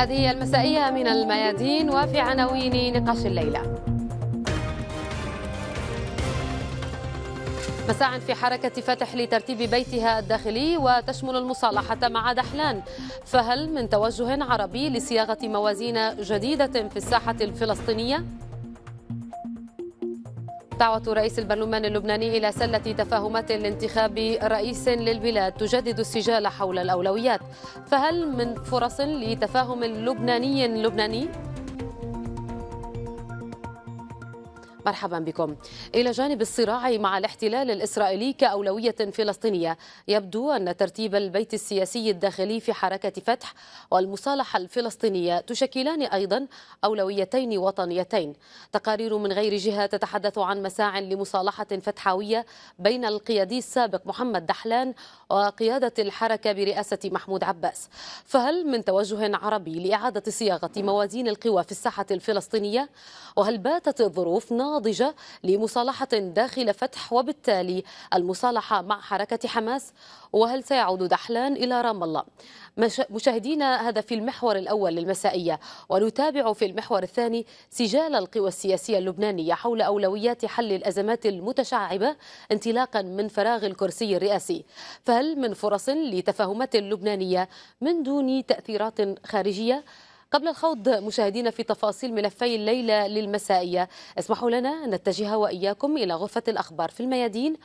هذه هي المسائية من الميادين وفي عناوين نقاش الليلة مساعا في حركة فتح لترتيب بيتها الداخلي وتشمل المصالحة مع دحلان فهل من توجه عربي لصياغة موازين جديدة في الساحة الفلسطينية؟ دعوة رئيس البرلمان اللبناني إلى سلة تفاهمات لانتخاب رئيس للبلاد تجدد السجال حول الأولويات فهل من فرص لتفاهم لبناني لبناني؟ مرحبا بكم إلى جانب الصراع مع الاحتلال الإسرائيلي كأولوية فلسطينية يبدو أن ترتيب البيت السياسي الداخلي في حركة فتح والمصالحة الفلسطينية تشكلان أيضا أولويتين وطنيتين تقارير من غير جهة تتحدث عن مساع لمصالحة فتحاوية بين القيادي السابق محمد دحلان وقيادة الحركة برئاسة محمود عباس فهل من توجه عربي لإعادة صياغة موازين القوى في الساحة الفلسطينية وهل باتت الظروف ناضجة ناضجة لمصالحة داخل فتح وبالتالي المصالحة مع حركة حماس وهل سيعود دحلان إلى رام الله مشاهدينا هذا في المحور الأول للمسائية ونتابع في المحور الثاني سجال القوى السياسية اللبنانية حول أولويات حل الأزمات المتشعبة انطلاقا من فراغ الكرسي الرئاسي فهل من فرص لتفاهمات لبنانية من دون تأثيرات خارجية قبل الخوض مشاهدينا في تفاصيل ملفي الليلة للمسائية اسمحوا لنا أن نتجه وإياكم إلى غرفة الأخبار في الميادين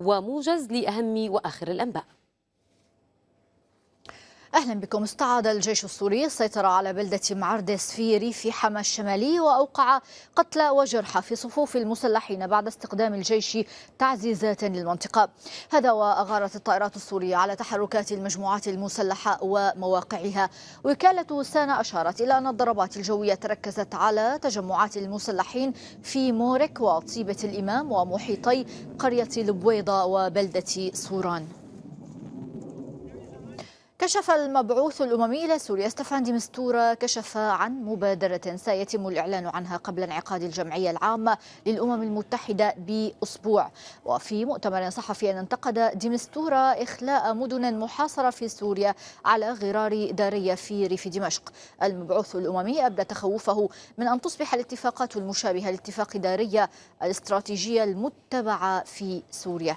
وموجز لأهم وآخر الأنباء أهلا بكم استعاد الجيش السوري السيطرة على بلدة معردس في ريف حما الشمالي وأوقع قتلى وجرحى في صفوف المسلحين بعد استقدام الجيش تعزيزات للمنطقة هذا وأغارت الطائرات السورية على تحركات المجموعات المسلحة ومواقعها وكالة سانا أشارت إلى أن الضربات الجوية تركزت على تجمعات المسلحين في مورك وطيبة الإمام ومحيطي قرية البويضة وبلدة سوران كشف المبعوث الأممي إلى سوريا ستفان ديمستورا كشف عن مبادرة سيتم الإعلان عنها قبل انعقاد الجمعية العامة للأمم المتحدة بأسبوع وفي مؤتمر صحفي أن انتقد ديمستورا إخلاء مدن محاصرة في سوريا على غرار دارية في ريف دمشق المبعوث الأممي أبدى تخوفه من أن تصبح الاتفاقات المشابهة لاتفاق دارية الاستراتيجية المتبعة في سوريا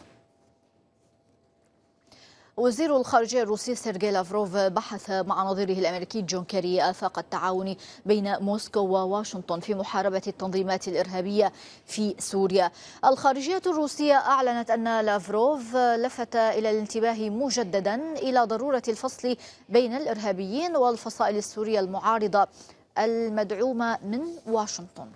وزير الخارجية الروسي سيرجي لافروف بحث مع نظيره الأمريكي جون كيري آفاق التعاون بين موسكو وواشنطن في محاربة التنظيمات الإرهابية في سوريا الخارجية الروسية أعلنت أن لافروف لفت إلى الانتباه مجددا إلى ضرورة الفصل بين الإرهابيين والفصائل السورية المعارضة المدعومة من واشنطن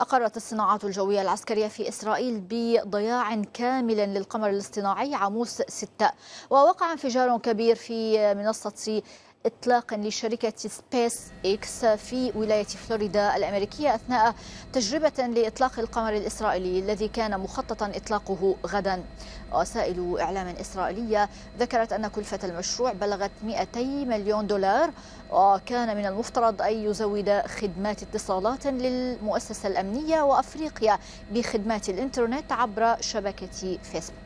أقرت الصناعات الجوية العسكرية في إسرائيل بضياع كامل للقمر الاصطناعي عموس 6 ووقع انفجار كبير في منصة إطلاقا لشركة سبيس إكس في ولاية فلوريدا الأمريكية أثناء تجربة لإطلاق القمر الإسرائيلي الذي كان مخططا إطلاقه غدا وسائل إعلام إسرائيلية ذكرت أن كلفة المشروع بلغت 200 مليون دولار وكان من المفترض أن يزود خدمات اتصالات للمؤسسة الأمنية وأفريقيا بخدمات الإنترنت عبر شبكة فيسبوك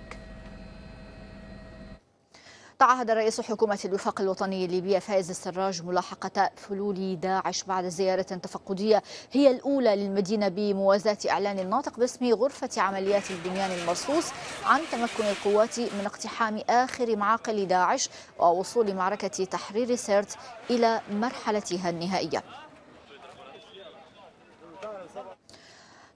تعهد رئيس حكومة الوفاق الوطني الليبي فايز السراج ملاحقة فلول داعش بعد زيارة تفقدية هي الأولى للمدينة بموازاة إعلان الناطق باسم غرفة عمليات البنيان المرصوص عن تمكن القوات من اقتحام آخر معاقل داعش ووصول معركة تحرير سيرت إلى مرحلتها النهائية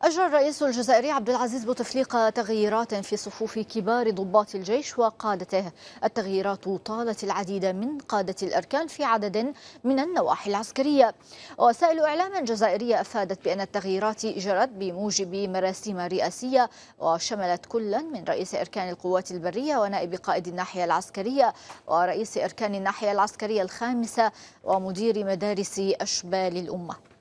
أجرى الرئيس الجزائري عبد العزيز بوتفليقة تغييرات في صفوف كبار ضباط الجيش وقادته التغييرات طالت العديد من قادة الأركان في عدد من النواحي العسكرية وسائل إعلام جزائرية أفادت بأن التغييرات جرت بموجب مراسم رئاسية وشملت كلا من رئيس أركان القوات البرية ونائب قائد الناحية العسكرية ورئيس أركان الناحية العسكرية الخامسة ومدير مدارس أشبال الأمة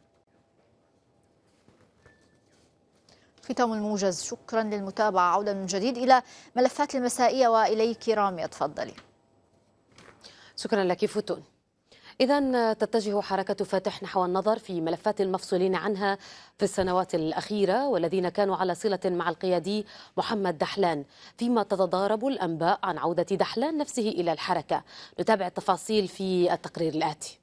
ختام الموجز شكرا للمتابعة عودة من جديد إلى ملفات المسائية وإليك رامي تفضلي شكرا لك فوتون إذا تتجه حركة فاتح نحو النظر في ملفات المفصولين عنها في السنوات الأخيرة والذين كانوا على صلة مع القيادي محمد دحلان فيما تتضارب الأنباء عن عودة دحلان نفسه إلى الحركة نتابع التفاصيل في التقرير الآتي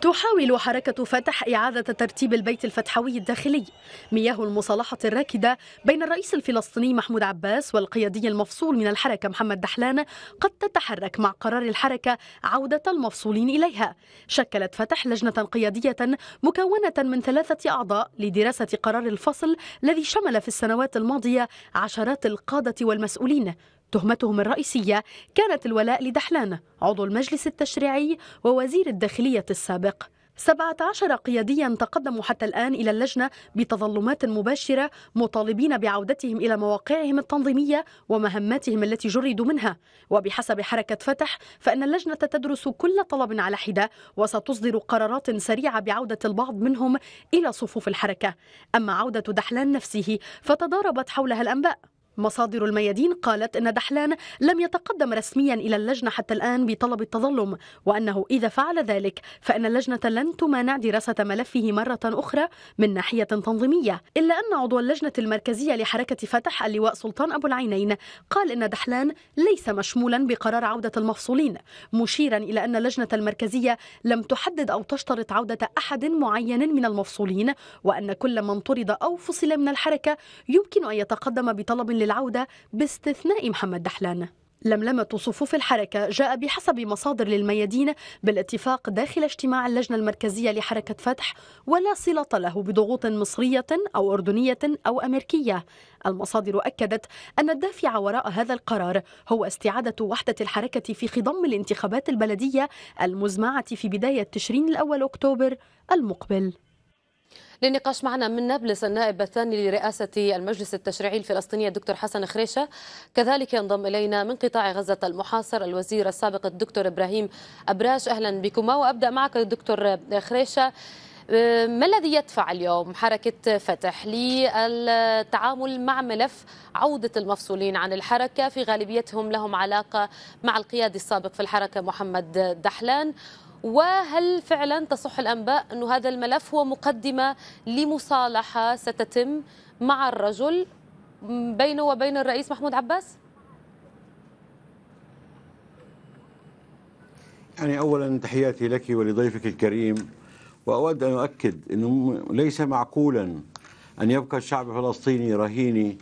تحاول حركة فتح إعادة ترتيب البيت الفتحوي الداخلي مياه المصالحة الراكدة بين الرئيس الفلسطيني محمود عباس والقيادي المفصول من الحركة محمد دحلان قد تتحرك مع قرار الحركة عودة المفصولين إليها شكلت فتح لجنة قيادية مكونة من ثلاثة أعضاء لدراسة قرار الفصل الذي شمل في السنوات الماضية عشرات القادة والمسؤولين تهمتهم الرئيسية كانت الولاء لدحلان عضو المجلس التشريعي ووزير الداخلية السابق 17 قياديا تقدموا حتى الآن إلى اللجنة بتظلمات مباشرة مطالبين بعودتهم إلى مواقعهم التنظيمية ومهماتهم التي جردوا منها وبحسب حركة فتح فإن اللجنة تدرس كل طلب على حدة وستصدر قرارات سريعة بعودة البعض منهم إلى صفوف الحركة أما عودة دحلان نفسه فتضاربت حولها الأنباء مصادر الميادين قالت أن دحلان لم يتقدم رسميا إلى اللجنة حتى الآن بطلب التظلم وأنه إذا فعل ذلك فإن اللجنة لن تمانع دراسة ملفه مرة أخرى من ناحية تنظيمية إلا أن عضو اللجنة المركزية لحركة فتح اللواء سلطان أبو العينين قال إن دحلان ليس مشمولا بقرار عودة المفصولين مشيرا إلى أن اللجنة المركزية لم تحدد أو تشترط عودة أحد معين من المفصولين وأن كل من طرد أو فصل من الحركة يمكن أن يتقدم بطلب للعودة باستثناء محمد دحلان لملمة صفوف الحركة جاء بحسب مصادر للميادين بالاتفاق داخل اجتماع اللجنة المركزية لحركة فتح ولا صلة له بضغوط مصرية أو أردنية أو أمريكية المصادر أكدت أن الدافع وراء هذا القرار هو استعادة وحدة الحركة في خضم الانتخابات البلدية المزمعة في بداية تشرين الأول أكتوبر المقبل للنقاش معنا من نابلس النائب الثاني لرئاسة المجلس التشريعي الفلسطيني الدكتور حسن خريشة كذلك ينضم إلينا من قطاع غزة المحاصر الوزير السابق الدكتور إبراهيم أبراش أهلا بكما وأبدأ معك دكتور خريشة ما الذي يدفع اليوم حركة فتح للتعامل مع ملف عودة المفصولين عن الحركة في غالبيتهم لهم علاقة مع القيادي السابق في الحركة محمد دحلان وهل فعلا تصح الأنباء أن هذا الملف هو مقدمة لمصالحة ستتم مع الرجل بينه وبين الرئيس محمود عباس؟ يعني أولا تحياتي لك ولضيفك الكريم وأود أن أؤكد أنه ليس معقولا أن يبقى الشعب الفلسطيني رهيني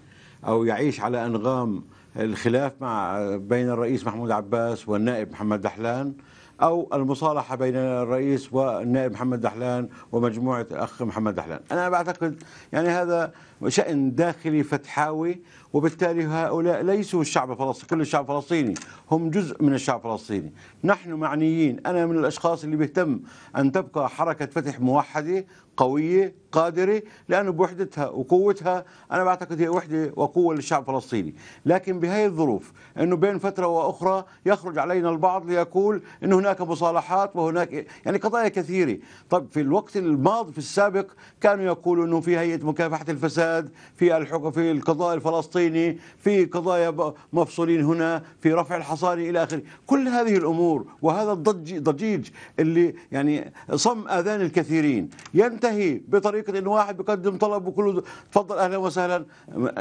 أو يعيش على أنغام الخلاف مع بين الرئيس محمود عباس والنائب محمد دحلان أو المصالحة بين الرئيس والنائب محمد دحلان ومجموعة الأخ محمد دحلان أنا بعتقد يعني هذا شأن داخلي فتحاوي وبالتالي هؤلاء ليسوا الشعب الفلسطيني كل الشعب الفلسطيني هم جزء من الشعب الفلسطيني نحن معنيين أنا من الأشخاص اللي بيهتم أن تبقى حركة فتح موحدة قوية قادرة لأنه بوحدتها وقوتها أنا بعتقد هي وحدة وقوة للشعب الفلسطيني لكن بهذه الظروف أنه بين فترة وأخرى يخرج علينا البعض ليقول أن هناك مصالحات وهناك يعني قضايا كثيرة طب في الوقت الماضي في السابق كانوا يقولوا أنه في هيئة مكافحة الفساد في الحكم في القضاء الفلسطيني الفصلين في قضايا مفصولين هنا في رفع الحصار إلى آخره كل هذه الأمور وهذا الضجيج اللي يعني صم آذان الكثيرين ينتهي بطريقة أن واحد بيقدم طلب وكله تفضل أهلا وسهلا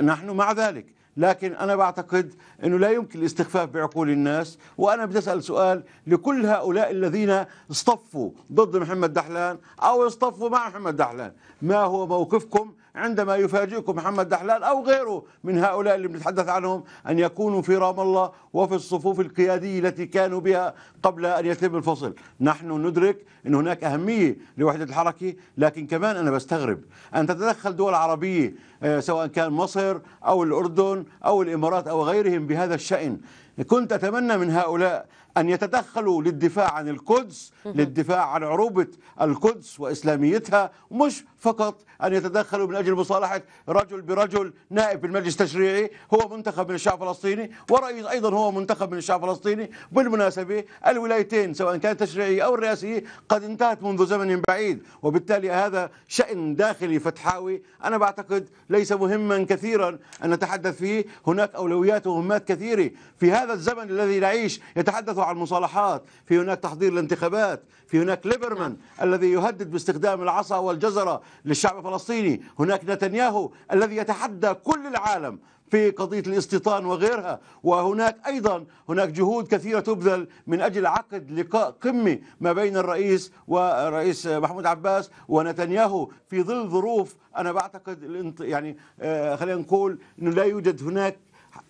نحن مع ذلك لكن أنا بعتقد أنه لا يمكن الاستخفاف بعقول الناس وأنا بدي أسأل سؤال لكل هؤلاء الذين اصطفوا ضد محمد دحلان أو اصطفوا مع محمد دحلان ما هو موقفكم عندما يفاجئكم محمد دحلان أو غيره من هؤلاء اللي بنتحدث عنهم أن يكونوا في رام الله وفي الصفوف القيادية التي كانوا بها قبل أن يتم الفصل نحن ندرك أن هناك أهمية لوحدة الحركة لكن كمان أنا بستغرب أن تتدخل دول عربية آه، سواء كان مصر أو الأردن أو الإمارات أو غيرهم بهذا الشأن كنت أتمنى من هؤلاء أن يتدخلوا للدفاع عن القدس للدفاع عن عروبة القدس وإسلاميتها مش فقط أن يتدخلوا من أجل مصالحة رجل برجل نائب في المجلس التشريعي هو منتخب من الشعب الفلسطيني ورئيس أيضا هو منتخب من الشعب الفلسطيني بالمناسبة الولايتين سواء كانت تشريعيه أو الرئاسية قد انتهت منذ زمن بعيد وبالتالي هذا شأن داخلي فتحاوي أنا بعتقد ليس مهما كثيرا أن نتحدث فيه هناك أولويات ومهمات كثيرة في هذا الزمن الذي نعيش يتحدث عن المصالحات في هناك تحضير الانتخابات في هناك ليبرمان نعم. الذي يهدد باستخدام العصا والجزرة للشعب الفلسطيني هناك نتنياهو الذي يتحدى كل العالم في قضية الاستيطان وغيرها وهناك أيضا هناك جهود كثيرة تبذل من أجل عقد لقاء قمة ما بين الرئيس ورئيس محمود عباس ونتنياهو في ظل ظروف أنا بعتقد يعني آه، خلينا نقول أنه لا يوجد هناك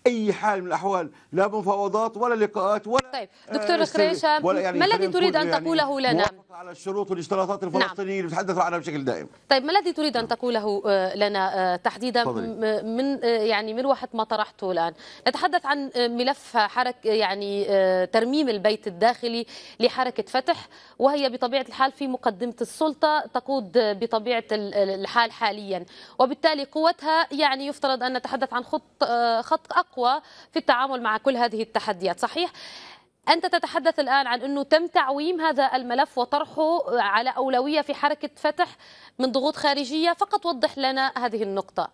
اي حال من الاحوال لا مفاوضات ولا لقاءات ولا طيب دكتور آه، خريشه يعني ما الذي تريد ان يعني تقوله لنا على الشروط والاشتراطات الفلسطينيه نعم. بتحدث عنها بشكل دائم طيب ما الذي تريد ان تقوله آه، لنا آه، تحديدا من يعني من وحد ما طرحته الان نتحدث عن ملف حرك يعني ترميم البيت الداخلي لحركه فتح وهي بطبيعه الحال في مقدمه السلطه تقود بطبيعه الحال حاليا وبالتالي قوتها يعني يفترض ان نتحدث عن خط خط اقوى أقوى في التعامل مع كل هذه التحديات صحيح؟ أنت تتحدث الآن عن أنه تم تعويم هذا الملف وطرحه على أولوية في حركة فتح من ضغوط خارجية فقط وضح لنا هذه النقطة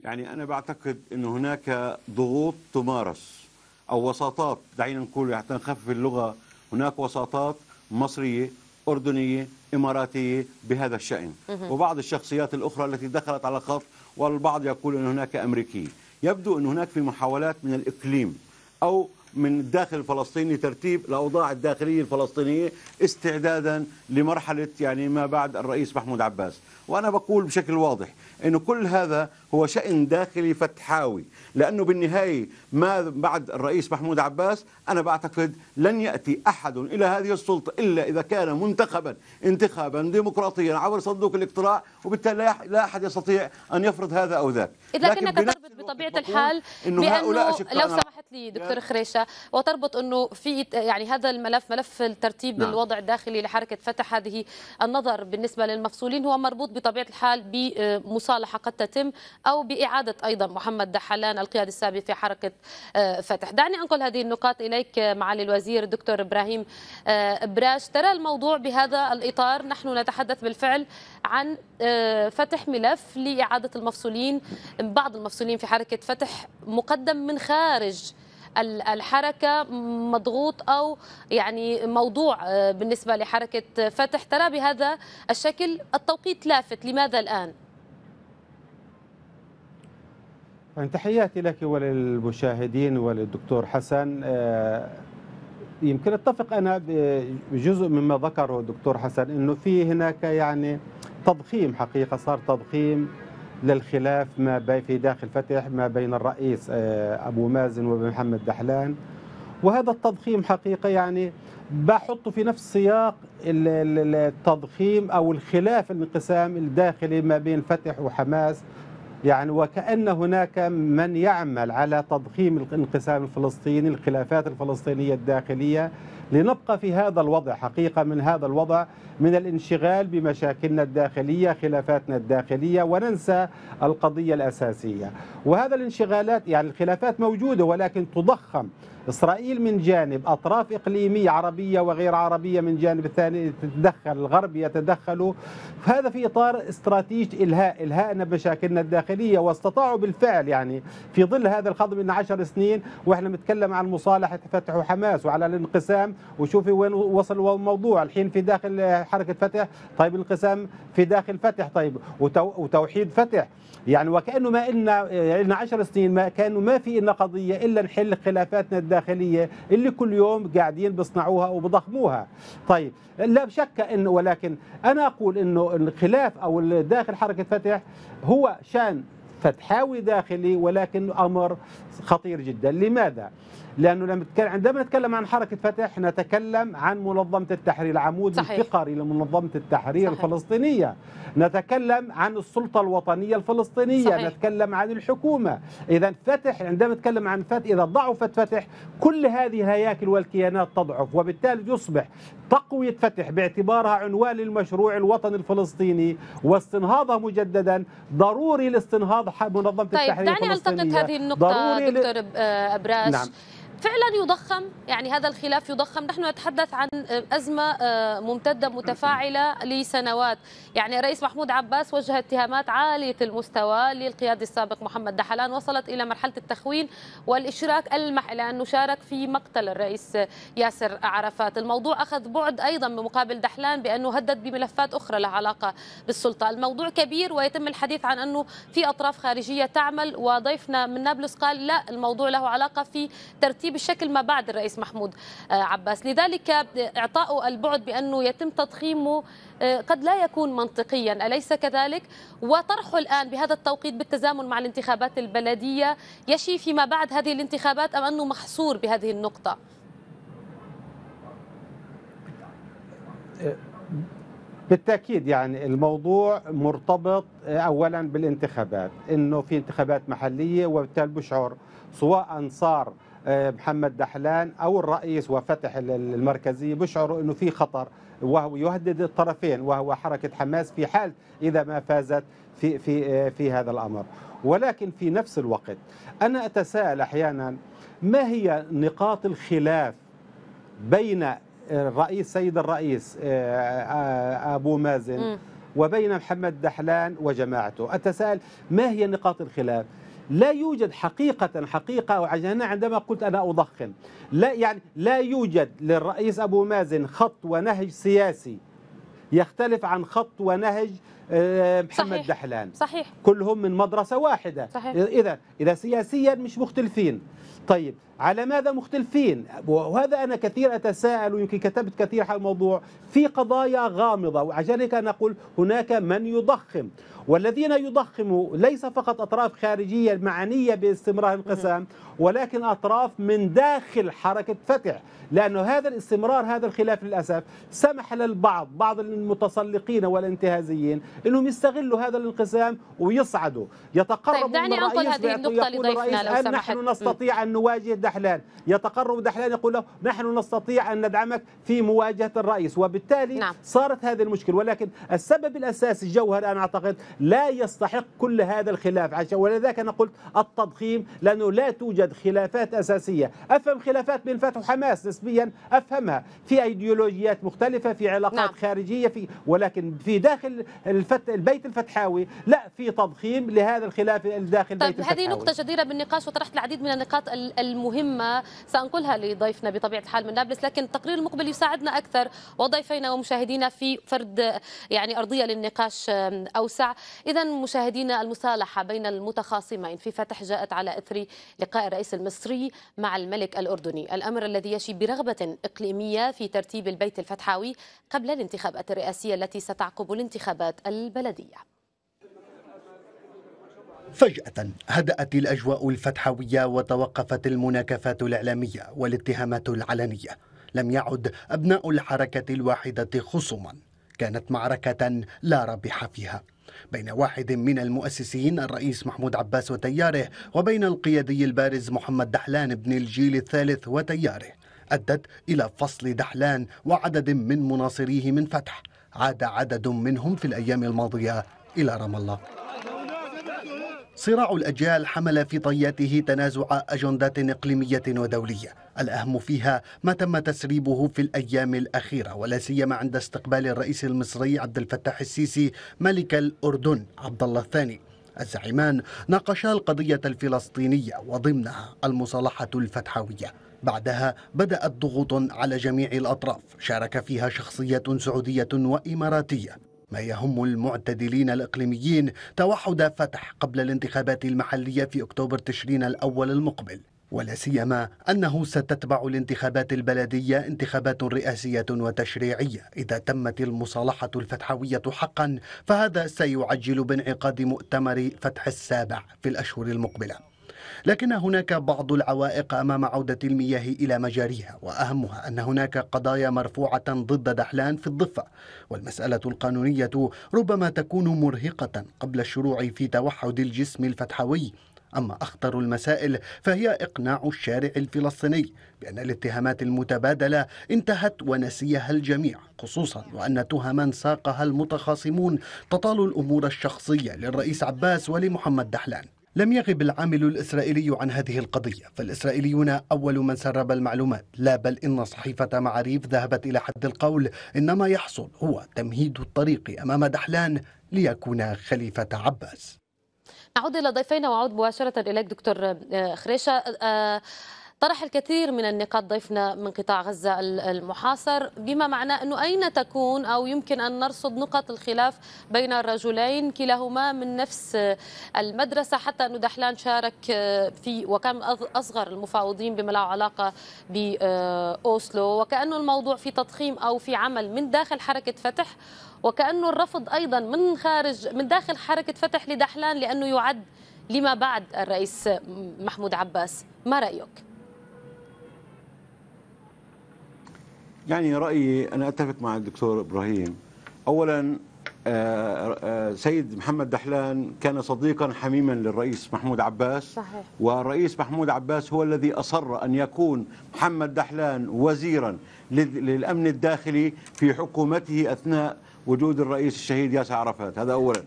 يعني أنا بعتقد أن هناك ضغوط تمارس أو وساطات دعينا نقول حتى نخفف اللغة هناك وساطات مصرية أردنية إماراتية بهذا الشأن وبعض الشخصيات الأخرى التي دخلت على الخط والبعض يقول أن هناك أمريكية يبدو أن هناك في محاولات من الإقليم أو من الداخل الفلسطيني ترتيب الأوضاع الداخلية الفلسطينية استعدادا لمرحلة يعني ما بعد الرئيس محمود عباس وأنا بقول بشكل واضح أنه كل هذا هو شأن داخلي فتحاوي لأنه بالنهاية ما بعد الرئيس محمود عباس أنا بعتقد لن يأتي أحد إلى هذه السلطة إلا إذا كان منتخبا انتخابا ديمقراطيا عبر صندوق الاقتراع وبالتالي لا أحد يستطيع أن يفرض هذا أو ذاك لكن, لكن بطبيعه الحال بانه لو سمحت لي دكتور خريشه وتربط انه في يعني هذا الملف ملف الترتيب نعم. الوضع الداخلي لحركه فتح هذه النظر بالنسبه للمفصولين هو مربوط بطبيعه الحال بمصالحه آه، قد تتم او باعاده ايضا محمد دحلان القيادي السابق في حركه آه، فتح دعني انقل هذه النقاط اليك آه، معالي الوزير دكتور ابراهيم براش ترى الموضوع بهذا الاطار نحن نتحدث بالفعل عن آه، فتح ملف لإعادة المفصولين بعض المفصولين في حركة فتح مقدم من خارج الحركة مضغوط أو يعني موضوع آه، بالنسبة لحركة فتح ترى بهذا الشكل التوقيت لافت لماذا الآن؟ تحياتي لك وللمشاهدين وللدكتور حسن آه، يمكن اتفق انا بجزء مما ذكره الدكتور حسن انه في هناك يعني تضخيم حقيقه صار تضخيم للخلاف ما في داخل فتح ما بين الرئيس آه، ابو مازن ومحمد دحلان وهذا التضخيم حقيقه يعني بحطه في نفس سياق التضخيم او الخلاف الانقسام الداخلي ما بين فتح وحماس يعني وكأن هناك من يعمل على تضخيم الانقسام الفلسطيني الخلافات الفلسطينية الداخلية لنبقى في هذا الوضع حقيقة من هذا الوضع من الانشغال بمشاكلنا الداخلية خلافاتنا الداخلية وننسى القضية الأساسية وهذا الانشغالات يعني الخلافات موجودة ولكن تضخم إسرائيل من جانب أطراف إقليمية عربية وغير عربية من جانب الثاني تتدخل الغرب يتدخل هذا في إطار استراتيجي إلهاء إلهاءنا بمشاكلنا الداخلية واستطاعوا بالفعل يعني في ظل هذا الخضم من عشر سنين وإحنا نتكلم عن مصالحة فتح حماس وعلى الانقسام وشوفي وين وصل الموضوع الحين في داخل حركه فتح طيب الانقسام في داخل فتح طيب وتوحيد فتح يعني وكانه ما إلنا يعني لنا 10 سنين ما كانوا ما في لنا قضيه الا نحل خلافاتنا الداخليه اللي كل يوم قاعدين بيصنعوها وبضخموها طيب لا شك انه ولكن انا اقول انه الخلاف او داخل حركه فتح هو شان فتحاوي داخلي ولكن أمر خطير جدا لماذا؟ لأنه لما نتكلم عندما نتكلم عن حركة فتح نتكلم عن منظمة التحرير العمود صحيح. الفقري لمنظمة التحرير صحيح. الفلسطينية نتكلم عن السلطة الوطنية الفلسطينية صحيح. نتكلم عن الحكومة إذا فتح عندما يعني نتكلم عن فتح إذا ضعفت فتح كل هذه الهياكل والكيانات تضعف وبالتالي يصبح تقوية فتح باعتبارها عنوان للمشروع الوطني الفلسطيني واستنهاضها مجددا ضروري لاستنهاض منظمه طيب التحرير دعني التقط هذه النقطه دكتور آه، ابراش نعم. فعلا يضخم يعني هذا الخلاف يضخم نحن نتحدث عن أزمة آه، ممتدة متفاعلة لسنوات يعني الرئيس محمود عباس وجه اتهامات عالية المستوى للقيادي السابق محمد دحلان وصلت إلى مرحلة التخوين والإشراك ألمح إلى أنه شارك في مقتل الرئيس ياسر عرفات الموضوع أخذ بعد أيضا بمقابل دحلان بأنه هدد بملفات أخرى لها علاقة بالسلطة الموضوع كبير ويتم الحديث عن أنه في أطراف خارجية تعمل وضيفنا من نابلس قال لا الموضوع له علاقة في ترتيب ترتيب بالشكل ما بعد الرئيس محمود آه، عباس لذلك إعطاء البعد بأنه يتم تضخيمه آه، قد لا يكون منطقيا أليس كذلك وطرحه الآن بهذا التوقيت بالتزامن مع الانتخابات البلدية يشي فيما بعد هذه الانتخابات أم أنه محصور بهذه النقطة آه، بالتاكيد يعني الموضوع مرتبط اولا بالانتخابات انه في انتخابات محليه وبالتالي بشعر سواء صار آه، محمد دحلان او الرئيس وفتح المركزيه بيشعروا انه في خطر وهو يهدد الطرفين وهو حركه حماس في حال اذا ما فازت في في آه، في هذا الامر ولكن في نفس الوقت انا اتساءل احيانا ما هي نقاط الخلاف بين الرئيس سيد الرئيس آه، ابو مازن وبين محمد دحلان وجماعته اتساءل ما هي نقاط الخلاف لا يوجد حقيقة حقيقة وعجلنا عندما قلت أنا أضخم لا يعني لا يوجد للرئيس أبو مازن خط ونهج سياسي يختلف عن خط ونهج آه، محمد صحيح. دحلان صحيح كلهم من مدرسة واحدة صحيح. إذا إذا سياسيا مش مختلفين طيب على ماذا مختلفين وهذا أنا كثير أتساءل ويمكن كتبت كثير حول الموضوع في قضايا غامضة وعشان هيك أنا أقول هناك من يضخم والذين يضخموا ليس فقط أطراف خارجية معنية باستمرار القسام ولكن أطراف من داخل حركة فتح لأنه هذا الاستمرار هذا الخلاف للأسف سمح للبعض بعض المتسلقين والانتهازيين أنهم يستغلوا هذا الانقسام ويصعدوا يتقربوا طيب دعني أنقل هذه النقطة لضيفنا لو سمحت نحن نستطيع أن نواجه دحلان يتقرب دحلان يقول له نحن نستطيع أن ندعمك في مواجهة الرئيس وبالتالي نعم. صارت هذه المشكلة ولكن السبب الأساسي الجوهر أنا أعتقد لا يستحق كل هذا الخلاف عشان ولذلك أنا قلت التضخيم لأنه لا توجد خلافات أساسية أفهم خلافات بين فتح وحماس نسبيا أفهمها في أيديولوجيات مختلفة في علاقات نعم. خارجية في ولكن في داخل الفت... البيت الفتحاوي لا في تضخيم لهذا الخلاف داخل طيب البيت الفتحاوي هذه نقطة جديرة بالنقاش وطرحت العديد من النقاط المهمة مهمة سأنقلها لضيفنا بطبيعة الحال من نابلس لكن التقرير المقبل يساعدنا أكثر وضيفينا ومشاهدينا في فرد يعني أرضية للنقاش أوسع إذا مشاهدينا المصالحة بين المتخاصمين في فتح جاءت على إثر لقاء الرئيس المصري مع الملك الأردني الأمر الذي يشي برغبة إقليمية في ترتيب البيت الفتحاوي قبل الانتخابات الرئاسية التي ستعقب الانتخابات البلدية فجأة هدأت الأجواء الفتحوية وتوقفت المناكفات الإعلامية والاتهامات العلنية لم يعد أبناء الحركة الواحدة خصوما كانت معركة لا ربح فيها بين واحد من المؤسسين الرئيس محمود عباس وتياره وبين القيادي البارز محمد دحلان بن الجيل الثالث وتياره أدت إلى فصل دحلان وعدد من مناصريه من فتح عاد عدد منهم في الأيام الماضية إلى رام الله صراع الأجيال حمل في طياته تنازع أجندات إقليمية ودولية الأهم فيها ما تم تسريبه في الأيام الأخيرة ولا سيما عند استقبال الرئيس المصري عبد الفتاح السيسي ملك الأردن عبد الله الثاني الزعيمان ناقشا القضية الفلسطينية وضمنها المصالحة الفتحوية بعدها بدأت ضغوط على جميع الأطراف شارك فيها شخصية سعودية وإماراتية ما يهم المعتدلين الإقليميين توحد فتح قبل الانتخابات المحلية في أكتوبر تشرين الأول المقبل ولا سيما انه ستتبع الانتخابات البلديه انتخابات رئاسيه وتشريعيه، اذا تمت المصالحه الفتحويه حقا فهذا سيعجل بانعقاد مؤتمر فتح السابع في الاشهر المقبله. لكن هناك بعض العوائق أمام عودة المياه إلى مجاريها وأهمها أن هناك قضايا مرفوعة ضد دحلان في الضفة والمسألة القانونية ربما تكون مرهقة قبل الشروع في توحد الجسم الفتحوي أما أخطر المسائل فهي إقناع الشارع الفلسطيني بأن الاتهامات المتبادلة انتهت ونسيها الجميع خصوصا وأن تهما ساقها المتخاصمون تطال الأمور الشخصية للرئيس عباس ولمحمد دحلان لم يغب العامل الإسرائيلي عن هذه القضية فالإسرائيليون أول من سرب المعلومات لا بل إن صحيفة معاريف ذهبت إلى حد القول إن ما يحصل هو تمهيد الطريق أمام دحلان ليكون خليفة عباس نعود إلى ضيفينا وأعود مباشرة إليك دكتور آه، خريشة آه، طرح الكثير من النقاط ضيفنا من قطاع غزة المحاصر بما معناه أنه أين تكون أو يمكن أن نرصد نقط الخلاف بين الرجلين كلاهما من نفس المدرسة حتى أنه دحلان شارك آه، في وكان أصغر المفاوضين بما له علاقة بأوسلو وكأنه الموضوع في تضخيم أو في عمل من داخل حركة فتح وكأنه الرفض أيضا من خارج من داخل حركة فتح لدحلان لأنه يعد لما بعد الرئيس محمود عباس ما رأيك؟ يعني رأيي أنا أتفق مع الدكتور إبراهيم أولا آه، آه، سيد محمد دحلان كان صديقا حميما للرئيس محمود عباس صحيح. والرئيس محمود عباس هو الذي أصر أن يكون محمد دحلان وزيرا للأمن الداخلي في حكومته أثناء وجود الرئيس الشهيد ياسر عرفات هذا أولا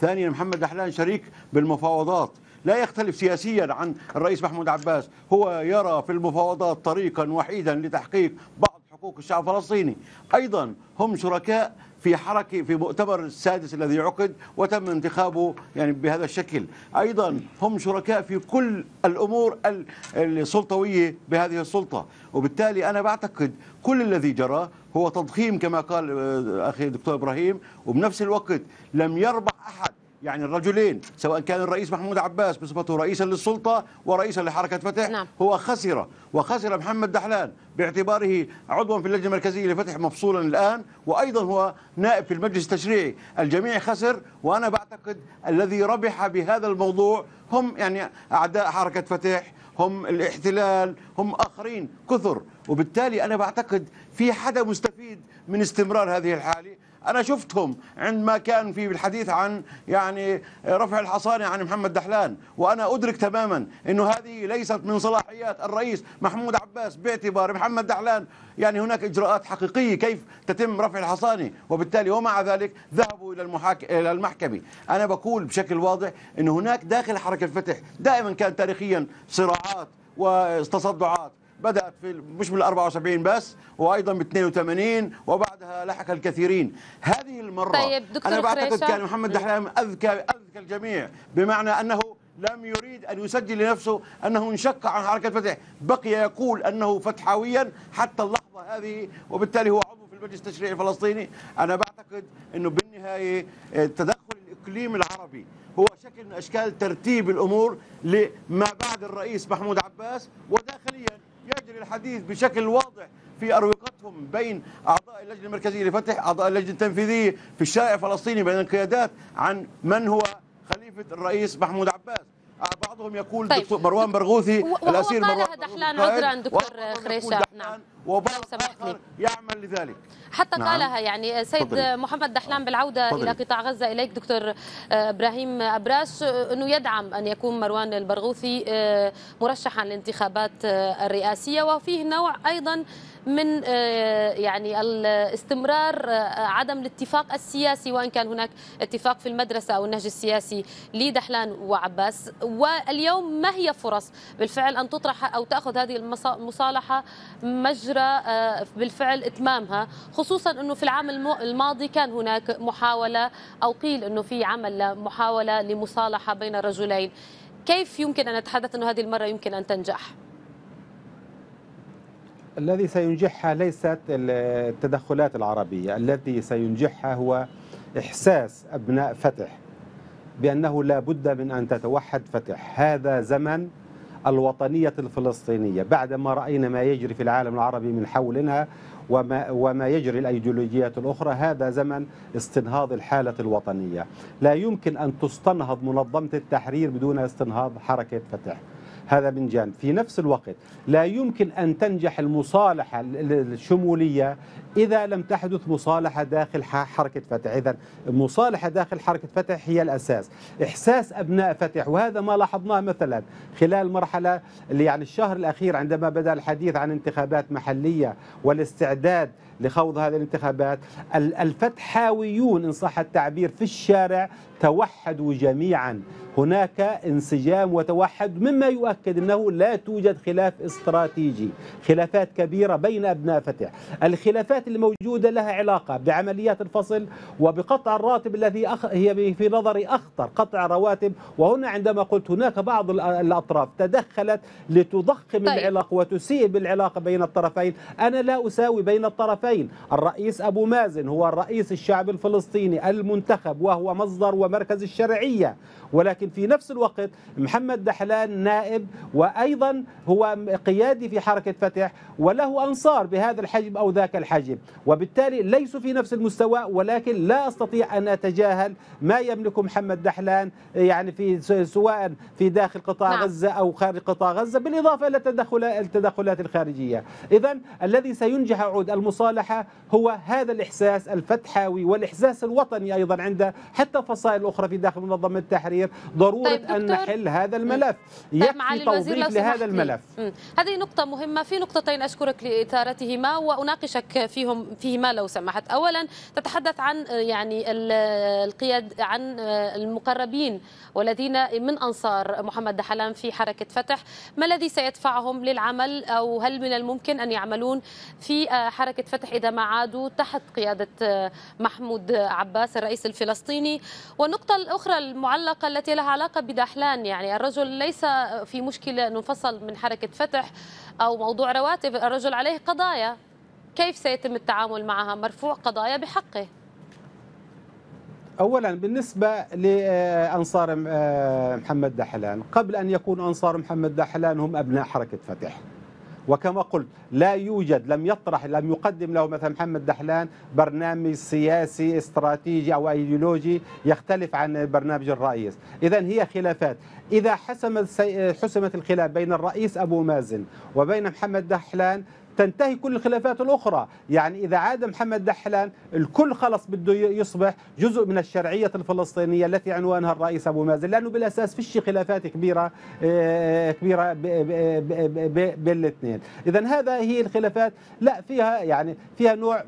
ثانيا محمد دحلان شريك بالمفاوضات لا يختلف سياسيا عن الرئيس محمود عباس هو يرى في المفاوضات طريقا وحيدا لتحقيق بعض حقوق الشعب الفلسطيني أيضا هم شركاء في حركة في مؤتمر السادس الذي عقد وتم انتخابه يعني بهذا الشكل أيضا هم شركاء في كل الأمور السلطوية بهذه السلطة وبالتالي أنا بعتقد كل الذي جرى هو تضخيم كما قال آه، أخي الدكتور إبراهيم وبنفس الوقت لم يربح أحد يعني الرجلين سواء كان الرئيس محمود عباس بصفته رئيسا للسلطة ورئيسا لحركة فتح نعم. هو خسر وخسر محمد دحلان باعتباره عضوا في اللجنة المركزية لفتح مفصولا الآن وأيضا هو نائب في المجلس التشريعي الجميع خسر وأنا بعتقد الذي ربح بهذا الموضوع هم يعني أعداء حركة فتح هم الاحتلال هم آخرين كثر وبالتالي أنا بعتقد في حدا مستفيد من استمرار هذه الحالة أنا شفتهم عندما كان في الحديث عن يعني رفع الحصانة عن محمد دحلان وأنا أدرك تماما أنه هذه ليست من صلاحيات الرئيس محمود عباس باعتبار محمد دحلان يعني هناك إجراءات حقيقية كيف تتم رفع الحصانة وبالتالي ومع ذلك ذهبوا إلى, المحاك... إلى المحكمة أنا بقول بشكل واضح انه هناك داخل حركة الفتح دائما كان تاريخيا صراعات وتصدعات بدات في مش بال 74 بس وايضا ب 82 وبعد بعدها لحق الكثيرين هذه المرة طيب دكتور أنا بعتقد كان محمد دحلام أذكى أذكى الجميع بمعنى أنه لم يريد أن يسجل لنفسه أنه انشق عن حركة فتح بقي يقول أنه فتحاويا حتى اللحظة هذه وبالتالي هو عضو في المجلس التشريعي الفلسطيني أنا بعتقد أنه بالنهاية آه، تدخل الإقليم العربي هو شكل من أشكال ترتيب الأمور لما بعد الرئيس محمود عباس وداخليا يجري الحديث بشكل واضح في أروقتهم بين أعضاء اللجنة المركزية لفتح أعضاء اللجنة التنفيذية في الشارع الفلسطيني بين القيادات عن من هو خليفة الرئيس محمود عباس آه، بعضهم يقول طيب. دكتور مروان برغوثي الأسير مروان دحلان عذرا دكتور خريشة نعم وبعض نعم، يعمل لذلك حتى نعم. قالها يعني سيد فضل. محمد دحلان آه، بالعوده فضل. الى قطاع غزه اليك دكتور آه، ابراهيم ابراش آه، انه يدعم ان يكون مروان البرغوثي مرشحا للانتخابات الرئاسيه وفيه نوع ايضا من يعني الاستمرار عدم الاتفاق السياسي وان كان هناك اتفاق في المدرسه او النهج السياسي لدحلان وعباس واليوم ما هي فرص بالفعل ان تطرح او تاخذ هذه المصالحه مجرى قدرة آه، بالفعل إتمامها خصوصا أنه في العام الماضي كان هناك محاولة أو قيل أنه في عمل محاولة لمصالحة بين الرجلين كيف يمكن أن نتحدث أنه هذه المرة يمكن أن تنجح؟ الذي سينجحها ليست التدخلات العربية الذي سينجحها هو إحساس أبناء فتح بأنه لا بد من أن تتوحد فتح هذا زمن الوطنية الفلسطينية بعدما رأينا ما يجري في العالم العربي من حولنا وما, وما يجري الأيديولوجيات الأخرى هذا زمن استنهاض الحالة الوطنية لا يمكن أن تستنهض منظمة التحرير بدون استنهاض حركة فتح هذا من جانب في نفس الوقت لا يمكن أن تنجح المصالحة الشمولية إذا لم تحدث مصالحة داخل حركة فتح إذا مصالحة داخل حركة فتح هي الأساس إحساس أبناء فتح وهذا ما لاحظناه مثلا خلال مرحلة اللي يعني الشهر الأخير عندما بدأ الحديث عن انتخابات محلية والاستعداد لخوض هذه الانتخابات الفتحاويون إن صح التعبير في الشارع توحدوا جميعا هناك انسجام وتوحد مما يؤكد أنه لا توجد خلاف استراتيجي خلافات كبيرة بين أبناء فتح الخلافات الموجودة لها علاقة بعمليات الفصل وبقطع الراتب الذي أخ... هي في نظري أخطر قطع رواتب وهنا عندما قلت هناك بعض الأطراف تدخلت لتضخم طيب. العلاقة وتسيء بالعلاقة بين الطرفين أنا لا أساوي بين الطرفين الرئيس أبو مازن هو الرئيس الشعب الفلسطيني المنتخب وهو مصدر ومركز الشرعية ولكن ولكن في نفس الوقت محمد دحلان نائب وأيضا هو قيادي في حركة فتح وله أنصار بهذا الحجم أو ذاك الحجم وبالتالي ليسوا في نفس المستوى ولكن لا أستطيع أن أتجاهل ما يملكه محمد دحلان يعني في سواء في داخل قطاع نعم. غزة أو خارج قطاع غزة بالإضافة إلى التدخل التدخلات الخارجية إذا الذي سينجح عود المصالحة هو هذا الإحساس الفتحاوي والإحساس الوطني أيضا عند حتى فصائل أخرى في داخل منظمة التحرير ضروره طيب ان نحل هذا الملف طيب يكفي توظيف لهذا الملف هذه نقطه مهمه في نقطتين اشكرك لاثارتهما واناقشك فيهم فيهما لو سمحت اولا تتحدث عن آه، يعني آه، القياد عن آه، المقربين والذين من انصار محمد دحلان في حركه فتح ما الذي سيدفعهم للعمل او هل من الممكن ان يعملون في حركه فتح اذا ما عادوا تحت قياده محمود عباس الرئيس الفلسطيني والنقطه الاخرى المعلقه التي لها علاقة بدحلان يعني الرجل ليس في مشكلة أنه انفصل من حركة فتح أو موضوع رواتب الرجل عليه قضايا كيف سيتم التعامل معها مرفوع قضايا بحقه اولا بالنسبه لانصار آه، محمد دحلان قبل ان يكون انصار محمد دحلان هم ابناء حركه فتح وكما قلت لا يوجد لم يطرح لم يقدم له مثلا محمد دحلان برنامج سياسي استراتيجي أو أيديولوجي يختلف عن برنامج الرئيس إذا هي خلافات إذا حسمت حسمت الخلاف بين الرئيس أبو مازن وبين محمد دحلان تنتهي كل الخلافات الأخرى يعني إذا عاد محمد دحلان الكل خلص بده يصبح جزء من الشرعية الفلسطينية التي عنوانها الرئيس أبو مازن لأنه بالأساس فيش خلافات كبيرة آه، كبيرة بين الاثنين إذا هذا هي الخلافات لا فيها يعني فيها نوع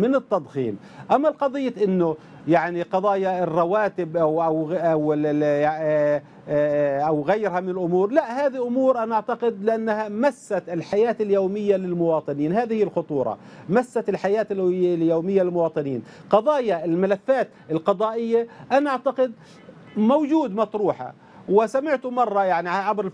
من التضخيم أما القضية أنه يعني قضايا الرواتب أو, أو, أو, آه، آه، أو غيرها من الأمور لا هذه أمور أنا أعتقد لأنها مست الحياة اليومية للمواطنين هذه الخطورة مست الحياة اليومية للمواطنين قضايا الملفات القضائية أنا أعتقد موجود مطروحة وسمعت مرة يعني عبر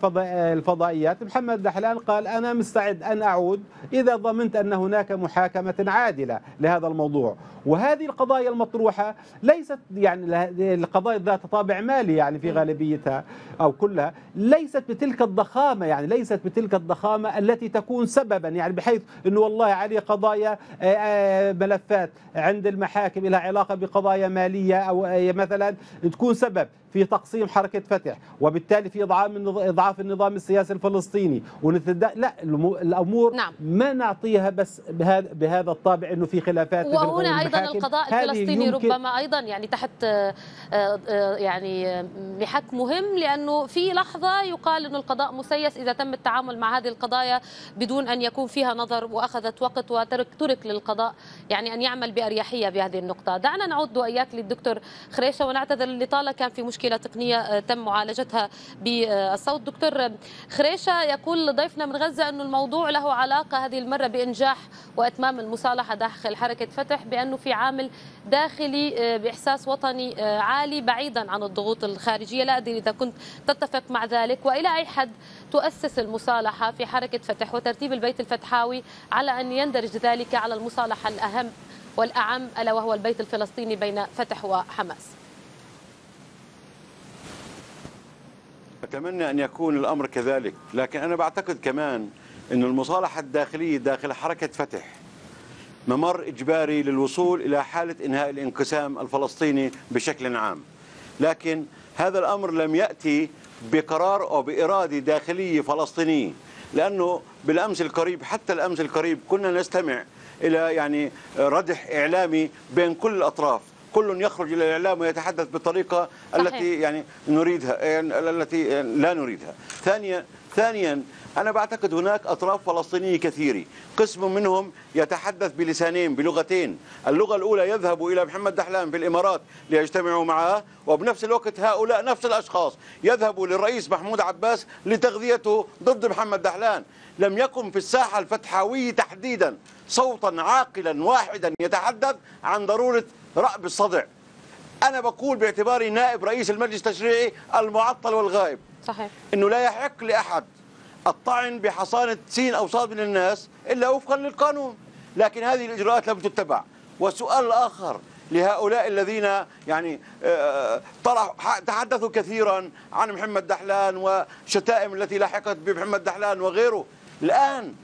الفضائيات محمد دحلان قال أنا مستعد أن أعود إذا ضمنت أن هناك محاكمة عادلة لهذا الموضوع وهذه القضايا المطروحة ليست يعني القضايا ذات طابع مالي يعني في غالبيتها أو كلها ليست بتلك الضخامة يعني ليست بتلك الضخامة التي تكون سببا يعني بحيث أنه والله عليه قضايا آه، آه، ملفات عند المحاكم لها علاقة بقضايا مالية أو آه، مثلا تكون سبب في تقسيم حركة فتح وبالتالي في إضعاف إضعاف النظام السياسي الفلسطيني ونتد... لا الأمور نعم. ما نعطيها بس بهذا, بهذا الطابع أنه في خلافات وهنا أيضا القضاء الفلسطيني ربما أيضا يعني تحت آه، آه، يعني محك مهم لأنه في لحظة يقال أنه القضاء مسيس إذا تم التعامل مع هذه القضايا بدون أن يكون فيها نظر وأخذت وقت وترك ترك للقضاء يعني أن يعمل بأريحية بهذه النقطة دعنا نعود وإياك للدكتور خريشة ونعتذر اللي كان في مشكلة مشكله تقنيه آه، تم معالجتها بالصوت دكتور خريشه يقول ضيفنا من غزه انه الموضوع له علاقه هذه المره بانجاح واتمام المصالحه داخل حركه فتح بانه في عامل داخلي آه، باحساس وطني آه، عالي بعيدا عن الضغوط الخارجيه لا ادري اذا كنت تتفق مع ذلك والى اي حد تؤسس المصالحه في حركه فتح وترتيب البيت الفتحاوي على ان يندرج ذلك على المصالحه الاهم والاعم الا وهو البيت الفلسطيني بين فتح وحماس أتمنى أن يكون الأمر كذلك لكن أنا بعتقد كمان أن المصالحة الداخلية داخل حركة فتح ممر إجباري للوصول إلى حالة إنهاء الانقسام الفلسطيني بشكل عام لكن هذا الأمر لم يأتي بقرار أو بإرادة داخلية فلسطينية لأنه بالأمس القريب حتى الأمس القريب كنا نستمع إلى يعني ردح إعلامي بين كل الأطراف كل يخرج إلى الإعلام ويتحدث بالطريقة صحيح. التي يعني نريدها يعني التي لا نريدها ثانيا ثانيا أنا بعتقد هناك أطراف فلسطينية كثيرة قسم منهم يتحدث بلسانين بلغتين اللغة الأولى يذهب إلى محمد دحلان في الإمارات ليجتمعوا معه وبنفس الوقت هؤلاء نفس الأشخاص يذهبوا للرئيس محمود عباس لتغذيته ضد محمد دحلان لم يكن في الساحة الفتحاوية تحديدا صوتا عاقلا واحدا يتحدث عن ضرورة رأب الصدع أنا بقول باعتباري نائب رئيس المجلس التشريعي المعطل والغائب صحيح أنه لا يحق لأحد الطعن بحصانة سين أو صاد من الناس إلا وفقا للقانون لكن هذه الإجراءات لم تتبع والسؤال الآخر لهؤلاء الذين يعني آه، طرحوا تحدثوا كثيرا عن محمد دحلان والشتائم التي لحقت بمحمد دحلان وغيره الآن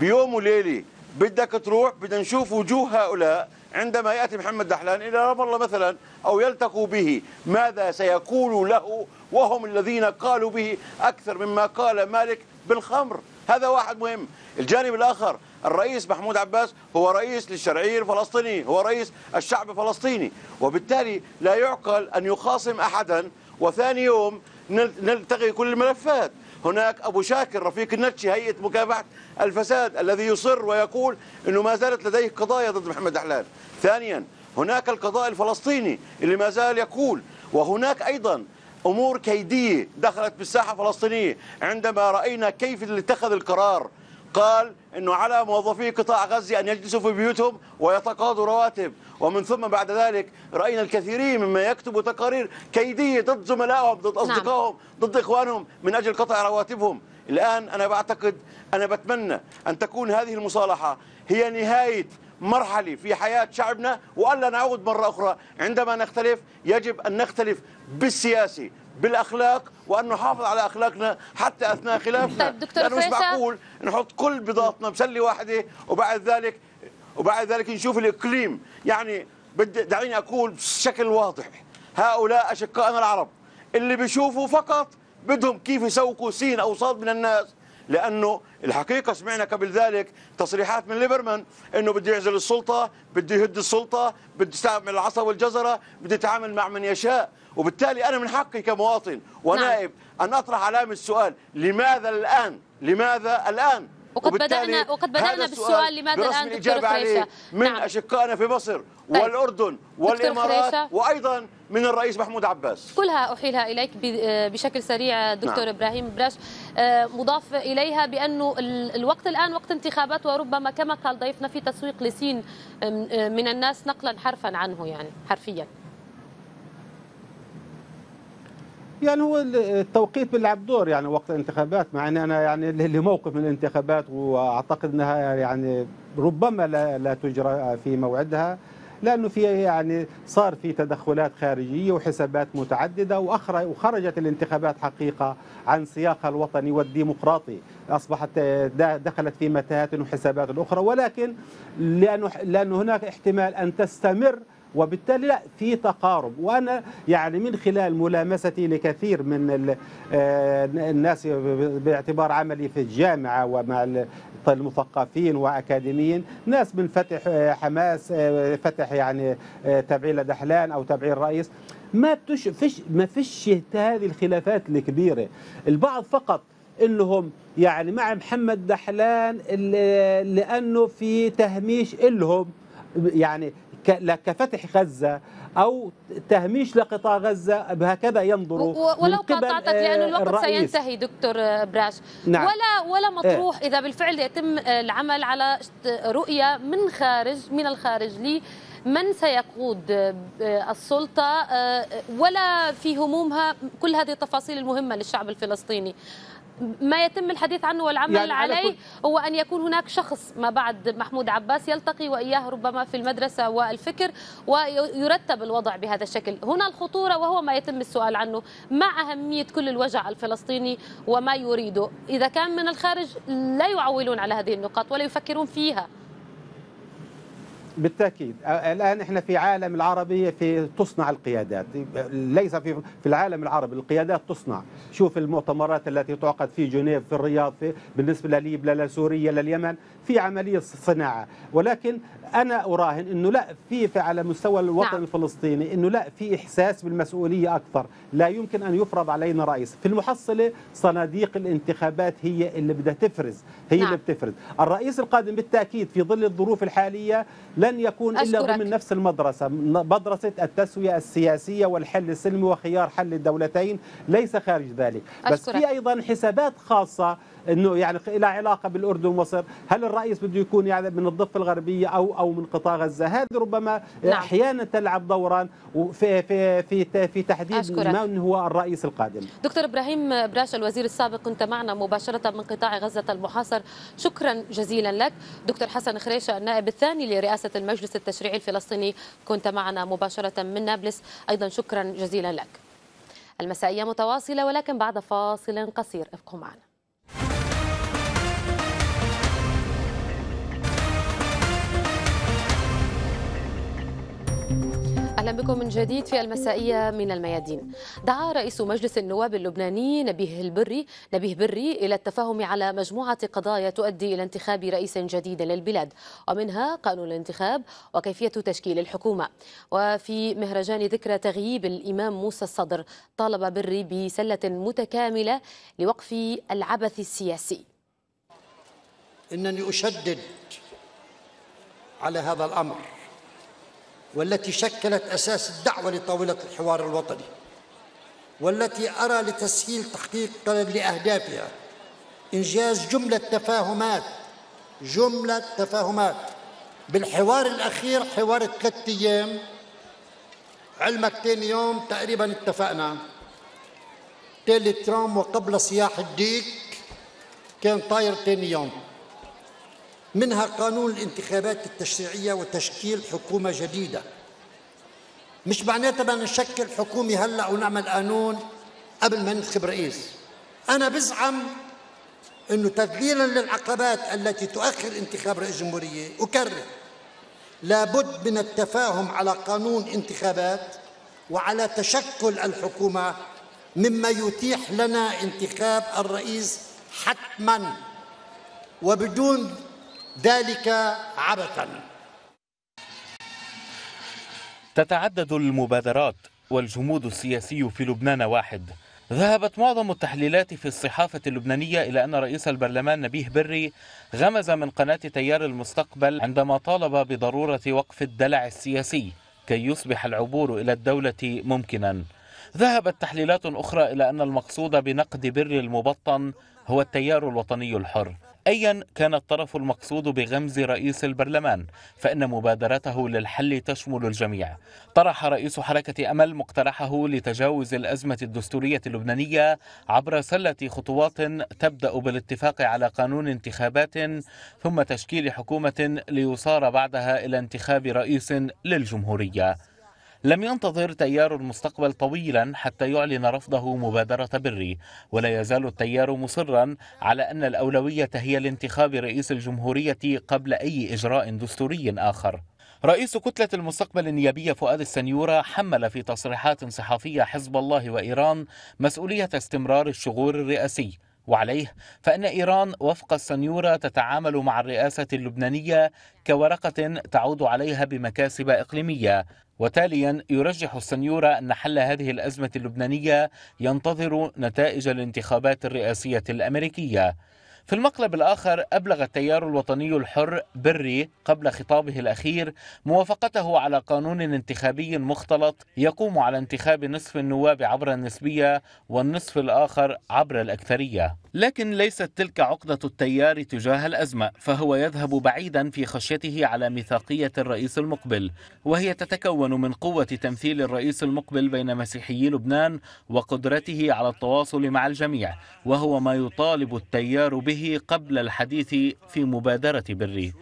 بيوم وليلة بدك تروح بدنا نشوف وجوه هؤلاء عندما يأتي محمد دحلان إلى رام الله مثلا أو يلتقوا به ماذا سيقول له وهم الذين قالوا به أكثر مما قال مالك بالخمر هذا واحد مهم الجانب الآخر الرئيس محمود عباس هو رئيس للشرعية الفلسطينية هو رئيس الشعب الفلسطيني وبالتالي لا يعقل أن يخاصم أحدا وثاني يوم نلتقي كل الملفات هناك أبو شاكر رفيق النتشي هيئة مكافحة الفساد الذي يصر ويقول أنه ما زالت لديه قضايا ضد محمد دحلان ثانيا هناك القضاء الفلسطيني اللي ما زال يقول وهناك أيضا أمور كيدية دخلت بالساحة الفلسطينية عندما رأينا كيف اللي اتخذ القرار قال أنه على موظفي قطاع غزة أن يجلسوا في بيوتهم ويتقاضوا رواتب ومن ثم بعد ذلك رأينا الكثيرين مما يكتبوا تقارير كيدية ضد زملائهم ضد نعم. أصدقائهم ضد إخوانهم من أجل قطع رواتبهم الآن أنا بعتقد أنا بتمنى أن تكون هذه المصالحة هي نهاية مرحلة في حياة شعبنا وألا نعود مرة أخرى عندما نختلف يجب أن نختلف بالسياسي بالاخلاق وان نحافظ على اخلاقنا حتى اثناء خلافنا طيب دكتور لانه مش معقول نحط كل بضاعتنا بسله واحده وبعد ذلك وبعد ذلك نشوف الاقليم يعني بدي دعيني اقول بشكل واضح هؤلاء اشقائنا العرب اللي بيشوفوا فقط بدهم كيف يسوقوا سين او صاد من الناس لانه الحقيقه سمعنا قبل ذلك تصريحات من ليبرمان انه بده يعزل السلطه، بده يهد السلطه، بده يستعمل العصا والجزره، بده يتعامل مع من يشاء، وبالتالي أنا من حقي كمواطن ونائب نعم. أن أطرح علامة السؤال لماذا الآن لماذا الآن وقد بدأنا وقد بدأنا بالسؤال لماذا الآن دكتور عليه من نعم. أشقائنا في مصر طيب. والأردن والإمارات وأيضا من الرئيس محمود عباس كلها أحيلها إليك بشكل سريع دكتور نعم. إبراهيم براش آه، مضاف إليها بأنه الوقت الآن وقت انتخابات وربما كما قال ضيفنا في تسويق لسين من الناس نقلا حرفا عنه يعني حرفيا يعني هو التوقيت بيلعب دور يعني وقت الانتخابات مع ان انا يعني اللي موقف من الانتخابات واعتقد انها يعني ربما لا, لا تجرى في موعدها لانه في يعني صار في تدخلات خارجيه وحسابات متعدده وخرجت الانتخابات حقيقه عن سياقها الوطني والديمقراطي اصبحت دخلت في متاهات وحسابات اخرى ولكن لانه لانه هناك احتمال ان تستمر وبالتالي لا في تقارب وانا يعني من خلال ملامستي لكثير من آه، الناس باعتبار عملي في الجامعه ومع المثقفين واكاديميين ناس من فتح آه، حماس آه، فتح يعني تبعي لدحلان او تبعي الرئيس ما فيش ما فيش هذه الخلافات الكبيره البعض فقط انهم يعني مع محمد دحلان لانه في تهميش الهم يعني كفتح غزة أو تهميش لقطاع غزة بهكذا ينظر ولو قاطعتك آه، لانه الوقت الرئيس. سينتهي دكتور براش نعم. ولا ولا إيه. مطروح إذا بالفعل يتم العمل على رؤية من خارج من الخارج لي من سيقود آه، السلطة آه، ولا في همومها كل هذه التفاصيل المهمة للشعب الفلسطيني ما يتم الحديث عنه والعمل يعني عليه هو أن يكون هناك شخص ما بعد محمود عباس يلتقي وإياه ربما في المدرسة والفكر ويرتب الوضع بهذا الشكل هنا الخطورة وهو ما يتم السؤال عنه ما أهمية كل الوجع الفلسطيني وما يريده إذا كان من الخارج لا يعولون على هذه النقاط ولا يفكرون فيها بالتاكيد الان احنا في عالم العربي في تصنع القيادات ليس في في العالم العربي القيادات تصنع شوف المؤتمرات التي تعقد في جنيف في الرياض في بالنسبه لليبيا لسوريا لليمن في عمليه صناعه ولكن انا اراهن انه لا في على مستوى الوطن نعم. الفلسطيني انه لا في احساس بالمسؤوليه اكثر لا يمكن ان يفرض علينا رئيس في المحصله صناديق الانتخابات هي اللي بدها تفرز هي نعم. اللي بتفرز الرئيس القادم بالتاكيد في ظل الظروف الحاليه لن يكون أشكرك. الا ضمن نفس المدرسه مدرسه التسويه السياسيه والحل السلمي وخيار حل الدولتين ليس خارج ذلك أشكرك. بس في ايضا حسابات خاصه انه يعني لها علاقه بالاردن ومصر هل الرئيس بده يكون يعني من الضفه الغربيه او او من قطاع غزه هذه ربما نعم. احيانا تلعب دورا في في في في تحديد أشكرك. من هو الرئيس القادم دكتور ابراهيم براش الوزير السابق كنت معنا مباشره من قطاع غزه المحاصر شكرا جزيلا لك دكتور حسن خريشه النائب الثاني لرئاسه المجلس التشريعي الفلسطيني كنت معنا مباشره من نابلس ايضا شكرا جزيلا لك المسائية متواصلة ولكن بعد فاصل قصير ابقوا معنا اهلا بكم من جديد في المسائيه من الميادين. دعا رئيس مجلس النواب اللبناني نبيه البري نبيه بري الى التفاهم على مجموعه قضايا تؤدي الى انتخاب رئيس جديد للبلاد ومنها قانون الانتخاب وكيفيه تشكيل الحكومه. وفي مهرجان ذكرى تغييب الامام موسى الصدر طالب بري بسله متكامله لوقف العبث السياسي. انني اشدد على هذا الامر والتي شكلت اساس الدعوه لطاوله الحوار الوطني والتي ارى لتسهيل تحقيق لاهدافها انجاز جمله تفاهمات جمله تفاهمات بالحوار الاخير حوار ثلاثة ايام علمك ثاني يوم تقريبا اتفقنا ثالث ترامب وقبل صياح الديك كان طاير ثاني يوم منها قانون الانتخابات التشريعية وتشكيل حكومة جديدة مش معناتها بدنا نشكل حكومة هلا ونعمل قانون قبل ما ننتخب رئيس أنا بزعم أنه تذليلا للعقبات التي تؤخر انتخاب رئيس جمهورية أكرر لابد من التفاهم على قانون انتخابات وعلى تشكل الحكومة مما يتيح لنا انتخاب الرئيس حتما وبدون ذلك عبثا تتعدد المبادرات والجمود السياسي في لبنان واحد ذهبت معظم التحليلات في الصحافة اللبنانية إلى أن رئيس البرلمان نبيه بري غمز من قناة تيار المستقبل عندما طالب بضرورة وقف الدلع السياسي كي يصبح العبور إلى الدولة ممكنا ذهبت تحليلات أخرى إلى أن المقصود بنقد بري المبطن هو التيار الوطني الحر أيا كان الطرف المقصود بغمز رئيس البرلمان فإن مبادرته للحل تشمل الجميع طرح رئيس حركة أمل مقترحه لتجاوز الأزمة الدستورية اللبنانية عبر سلة خطوات تبدأ بالاتفاق على قانون انتخابات ثم تشكيل حكومة ليصار بعدها إلى انتخاب رئيس للجمهورية لم ينتظر تيار المستقبل طويلا حتى يعلن رفضه مبادرة بري ولا يزال التيار مصرا على أن الأولوية هي لانتخاب رئيس الجمهورية قبل أي إجراء دستوري آخر رئيس كتلة المستقبل النيابية فؤاد السنيورة حمل في تصريحات صحفية حزب الله وإيران مسؤولية استمرار الشغور الرئاسي وعليه فإن إيران وفق السنيورة تتعامل مع الرئاسة اللبنانية كورقة تعود عليها بمكاسب إقليمية وتاليا يرجح السنيورة أن حل هذه الأزمة اللبنانية ينتظر نتائج الانتخابات الرئاسية الأمريكية في المقلب الآخر أبلغ التيار الوطني الحر بري قبل خطابه الأخير موافقته على قانون انتخابي مختلط يقوم على انتخاب نصف النواب عبر النسبية والنصف الآخر عبر الأكثرية لكن ليست تلك عقدة التيار تجاه الأزمة فهو يذهب بعيدا في خشيته على ميثاقية الرئيس المقبل وهي تتكون من قوة تمثيل الرئيس المقبل بين مسيحيي لبنان وقدرته على التواصل مع الجميع وهو ما يطالب التيار به به قبل الحديث في مبادرة بري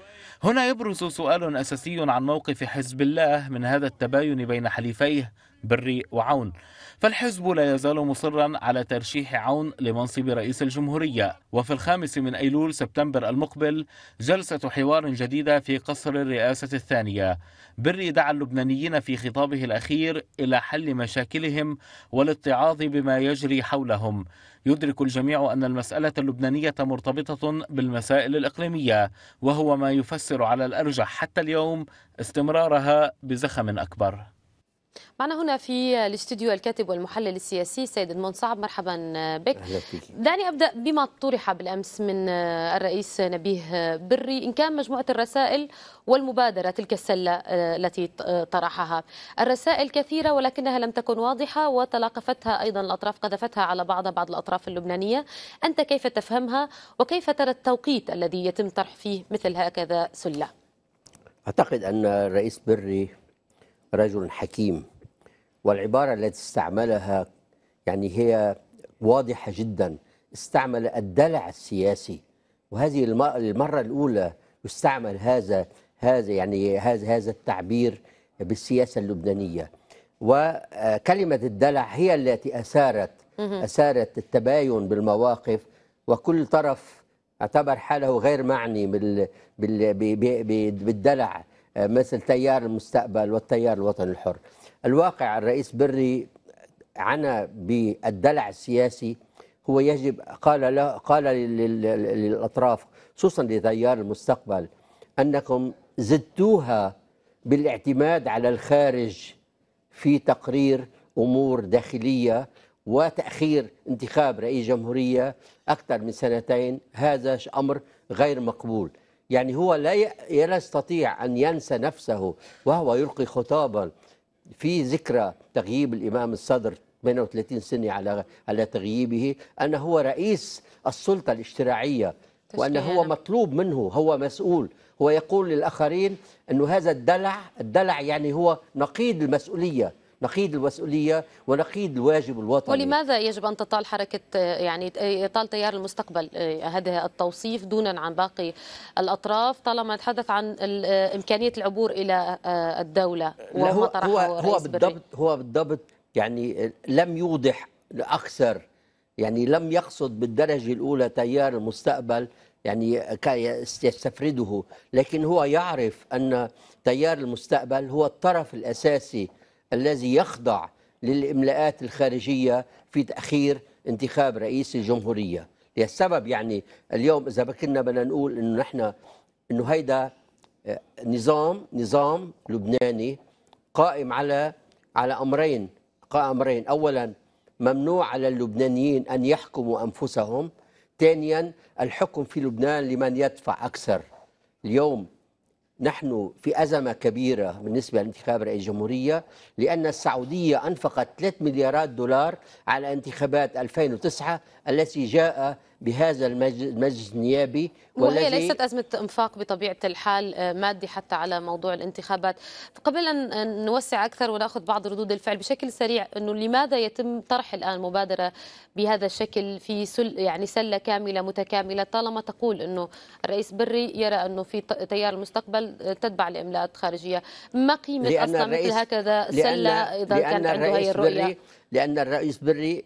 هنا يبرز سؤال أساسي عن موقف حزب الله من هذا التباين بين حليفيه بري وعون فالحزب لا يزال مصرا على ترشيح عون لمنصب رئيس الجمهورية وفي الخامس من أيلول سبتمبر المقبل جلسة حوار جديدة في قصر الرئاسة الثانية بري دعا اللبنانيين في خطابه الأخير إلى حل مشاكلهم والاتعاظ بما يجري حولهم يدرك الجميع أن المسألة اللبنانية مرتبطة بالمسائل الإقليمية وهو ما يفسر على الأرجح حتى اليوم استمرارها بزخم أكبر معنا هنا في الاستوديو الكاتب والمحلل السياسي سيد صعب مرحبا بك دعني ابدا بما طرح بالامس من آه، الرئيس نبيه آه، بري ان كان مجموعه الرسائل والمبادره تلك السله آه، التي طرحها الرسائل كثيره ولكنها لم تكن واضحه وتلاقفتها ايضا الاطراف قذفتها على بعض بعض الاطراف اللبنانيه انت كيف تفهمها وكيف ترى التوقيت الذي يتم طرح فيه مثل هكذا سله اعتقد ان الرئيس بري رجل حكيم والعبارة التي استعملها يعني هي واضحة جدا استعمل الدلع السياسي وهذه المرة الأولى يستعمل هذا هذا يعني هذا هذا التعبير بالسياسة اللبنانية وكلمة الدلع هي التي أثارت أثارت التباين بالمواقف وكل طرف اعتبر حاله غير معني بالدلع مثل تيار المستقبل والتيار الوطني الحر الواقع الرئيس بري عنا بالدلع السياسي هو يجب قال له قال للاطراف خصوصا لتيار المستقبل انكم زدتوها بالاعتماد على الخارج في تقرير امور داخليه وتاخير انتخاب رئيس جمهوريه اكثر من سنتين هذا امر غير مقبول يعني هو لا يستطيع أن ينسى نفسه وهو يلقي خطابا في ذكرى تغييب الإمام الصدر 38 سنة على على تغييبه أن هو رئيس السلطة الاشتراعية وأن هو مطلوب منه هو مسؤول هو يقول للآخرين أنه هذا الدلع الدلع يعني هو نقيض المسؤولية نقيض المسؤوليه ونقيض الواجب الوطني ولماذا يجب ان تطال حركه يعني اطال تيار المستقبل هذا التوصيف دونا عن باقي الاطراف طالما نتحدث عن امكانيه العبور الى الدوله وهو هو, هو بالضبط هو بالضبط يعني لم يوضح اكثر يعني لم يقصد بالدرجه الاولى تيار المستقبل يعني يستفرده لكن هو يعرف ان تيار المستقبل هو الطرف الاساسي الذي يخضع للإملاءات الخارجية في تأخير انتخاب رئيس الجمهورية السبب يعني اليوم إذا كنا بدنا نقول إنه نحن إنه هيدا آه، نظام نظام لبناني قائم على على أمرين قائم أمرين أولا ممنوع على اللبنانيين أن يحكموا أنفسهم ثانيا الحكم في لبنان لمن يدفع أكثر اليوم نحن في أزمة كبيرة بالنسبة لانتخاب رئيس الجمهورية لأن السعودية أنفقت 3 مليارات دولار على انتخابات 2009 التي جاء بهذا المجلس النيابي وهي ليست أزمة إنفاق بطبيعة الحال آه، مادي حتى على موضوع الانتخابات قبل أن نوسع أكثر ونأخذ بعض ردود الفعل بشكل سريع أنه لماذا يتم طرح الآن مبادرة بهذا الشكل في سل يعني سلة كاملة متكاملة طالما تقول أنه الرئيس بري يرى أنه في تيار المستقبل آه، تتبع لإملاءات خارجية ما قيمة أصلا مثل هكذا سلة إذا كان عنده هي الرؤية لأن الرئيس بري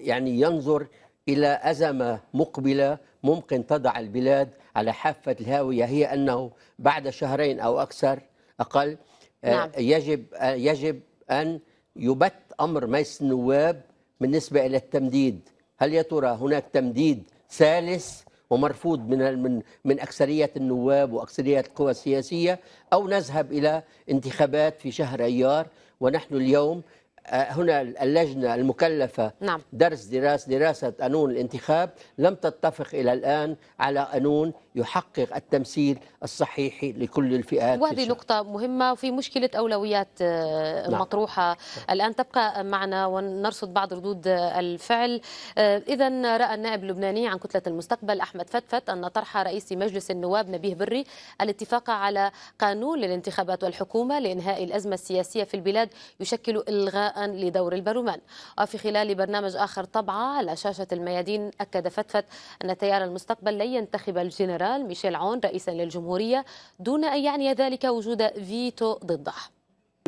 يعني ينظر إلى أزمة مقبلة ممكن تضع البلاد على حافة الهاوية هي أنه بعد شهرين أو أكثر أقل آه، نعم. يجب آه، يجب أن يبت أمر مجلس النواب بالنسبة إلى التمديد هل يا ترى هناك تمديد ثالث ومرفوض من من من اكثريه النواب واكثريه القوى السياسيه او نذهب الى انتخابات في شهر ايار ونحن اليوم هنا اللجنة المكلفة نعم. درس دراسة دراسة قانون الانتخاب لم تتفق إلى الآن على قانون يحقق التمثيل الصحيح لكل الفئات وهذه نقطة مهمة وفي مشكلة أولويات آه، نعم. مطروحة الآن تبقى معنا ونرصد بعض ردود الفعل آه، إذا رأى النائب اللبناني عن كتلة المستقبل أحمد فتفت أن طرح رئيس مجلس النواب نبيه بري الاتفاق على قانون للانتخابات والحكومة لإنهاء الأزمة السياسية في البلاد يشكل إلغاء لدور البرلمان وفي خلال برنامج آخر طبعة على شاشة الميادين أكد فتفت أن تيار المستقبل لن ينتخب الجنرال ميشيل عون رئيسا للجمهورية دون أن يعني ذلك وجود فيتو ضده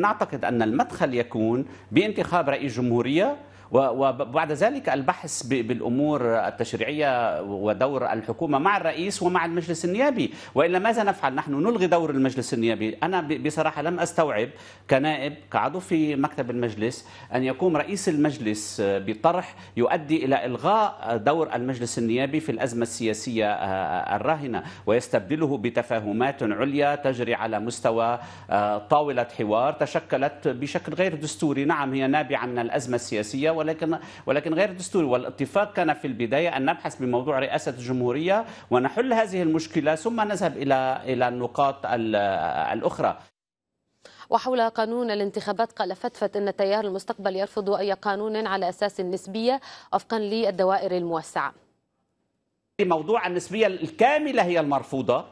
نعتقد أن المدخل يكون بانتخاب رئيس جمهورية وبعد ذلك البحث بالامور التشريعيه ودور الحكومه مع الرئيس ومع المجلس النيابي والا ماذا نفعل نحن نلغي دور المجلس النيابي انا بصراحه لم استوعب كنائب كعضو في مكتب المجلس ان يقوم رئيس المجلس بطرح يؤدي الى الغاء دور المجلس النيابي في الازمه السياسيه آه، آه، الراهنه ويستبدله بتفاهمات عليا تجري على مستوى آه، طاوله حوار تشكلت بشكل غير دستوري نعم هي نابعه من الازمه السياسيه ولكن ولكن غير دستوري والاتفاق كان في البدايه ان نبحث بموضوع رئاسه الجمهوريه ونحل هذه المشكله ثم نذهب الى الى النقاط الاخرى وحول قانون الانتخابات قال فتفت أن التيار المستقبل يرفض أي قانون على أساس النسبية وفقا للدوائر الموسعة موضوع النسبية الكاملة هي المرفوضة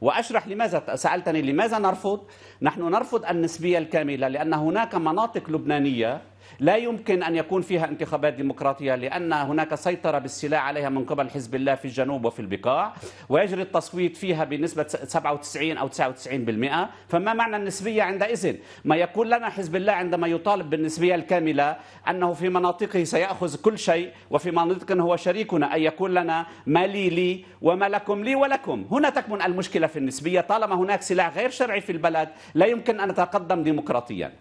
وأشرح لماذا سألتني لماذا نرفض نحن نرفض النسبية الكاملة لأن هناك مناطق لبنانية لا يمكن أن يكون فيها انتخابات ديمقراطية لأن هناك سيطرة بالسلاح عليها من قبل حزب الله في الجنوب وفي البقاع ويجري التصويت فيها بنسبة 97 أو 99% فما معنى النسبية عندئذ ما يقول لنا حزب الله عندما يطالب بالنسبية الكاملة أنه في مناطقه سيأخذ كل شيء وفي مناطق هو شريكنا أن يقول لنا ما لي لي وما لكم لي ولكم هنا تكمن المشكلة في النسبية طالما هناك سلاح غير شرعي في البلد لا يمكن أن نتقدم ديمقراطيا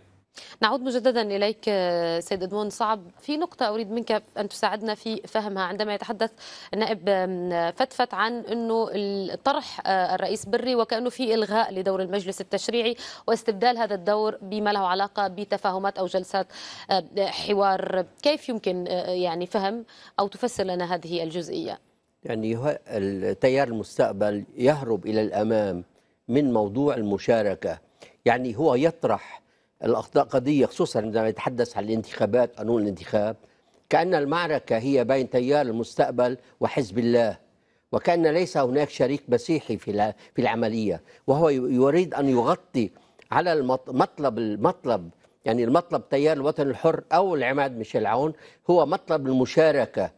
نعود مجددا اليك سيد ادمون صعب في نقطه اريد منك ان تساعدنا في فهمها عندما يتحدث النائب فتفت عن انه الطرح آه، الرئيس بري وكانه في الغاء لدور المجلس التشريعي واستبدال هذا الدور بما له علاقه بتفاهمات او جلسات آه، حوار كيف يمكن آه، يعني فهم او تفسر لنا هذه الجزئيه يعني التيار المستقبل يهرب الى الامام من موضوع المشاركه يعني هو يطرح الأخطاء قضية خصوصا عندما يتحدث عن الانتخابات قانون الانتخاب كأن المعركة هي بين تيار المستقبل وحزب الله وكأن ليس هناك شريك مسيحي في في العملية وهو يريد أن يغطي على المطلب المطلب يعني المطلب تيار الوطن الحر أو العماد ميشيل عون هو مطلب المشاركة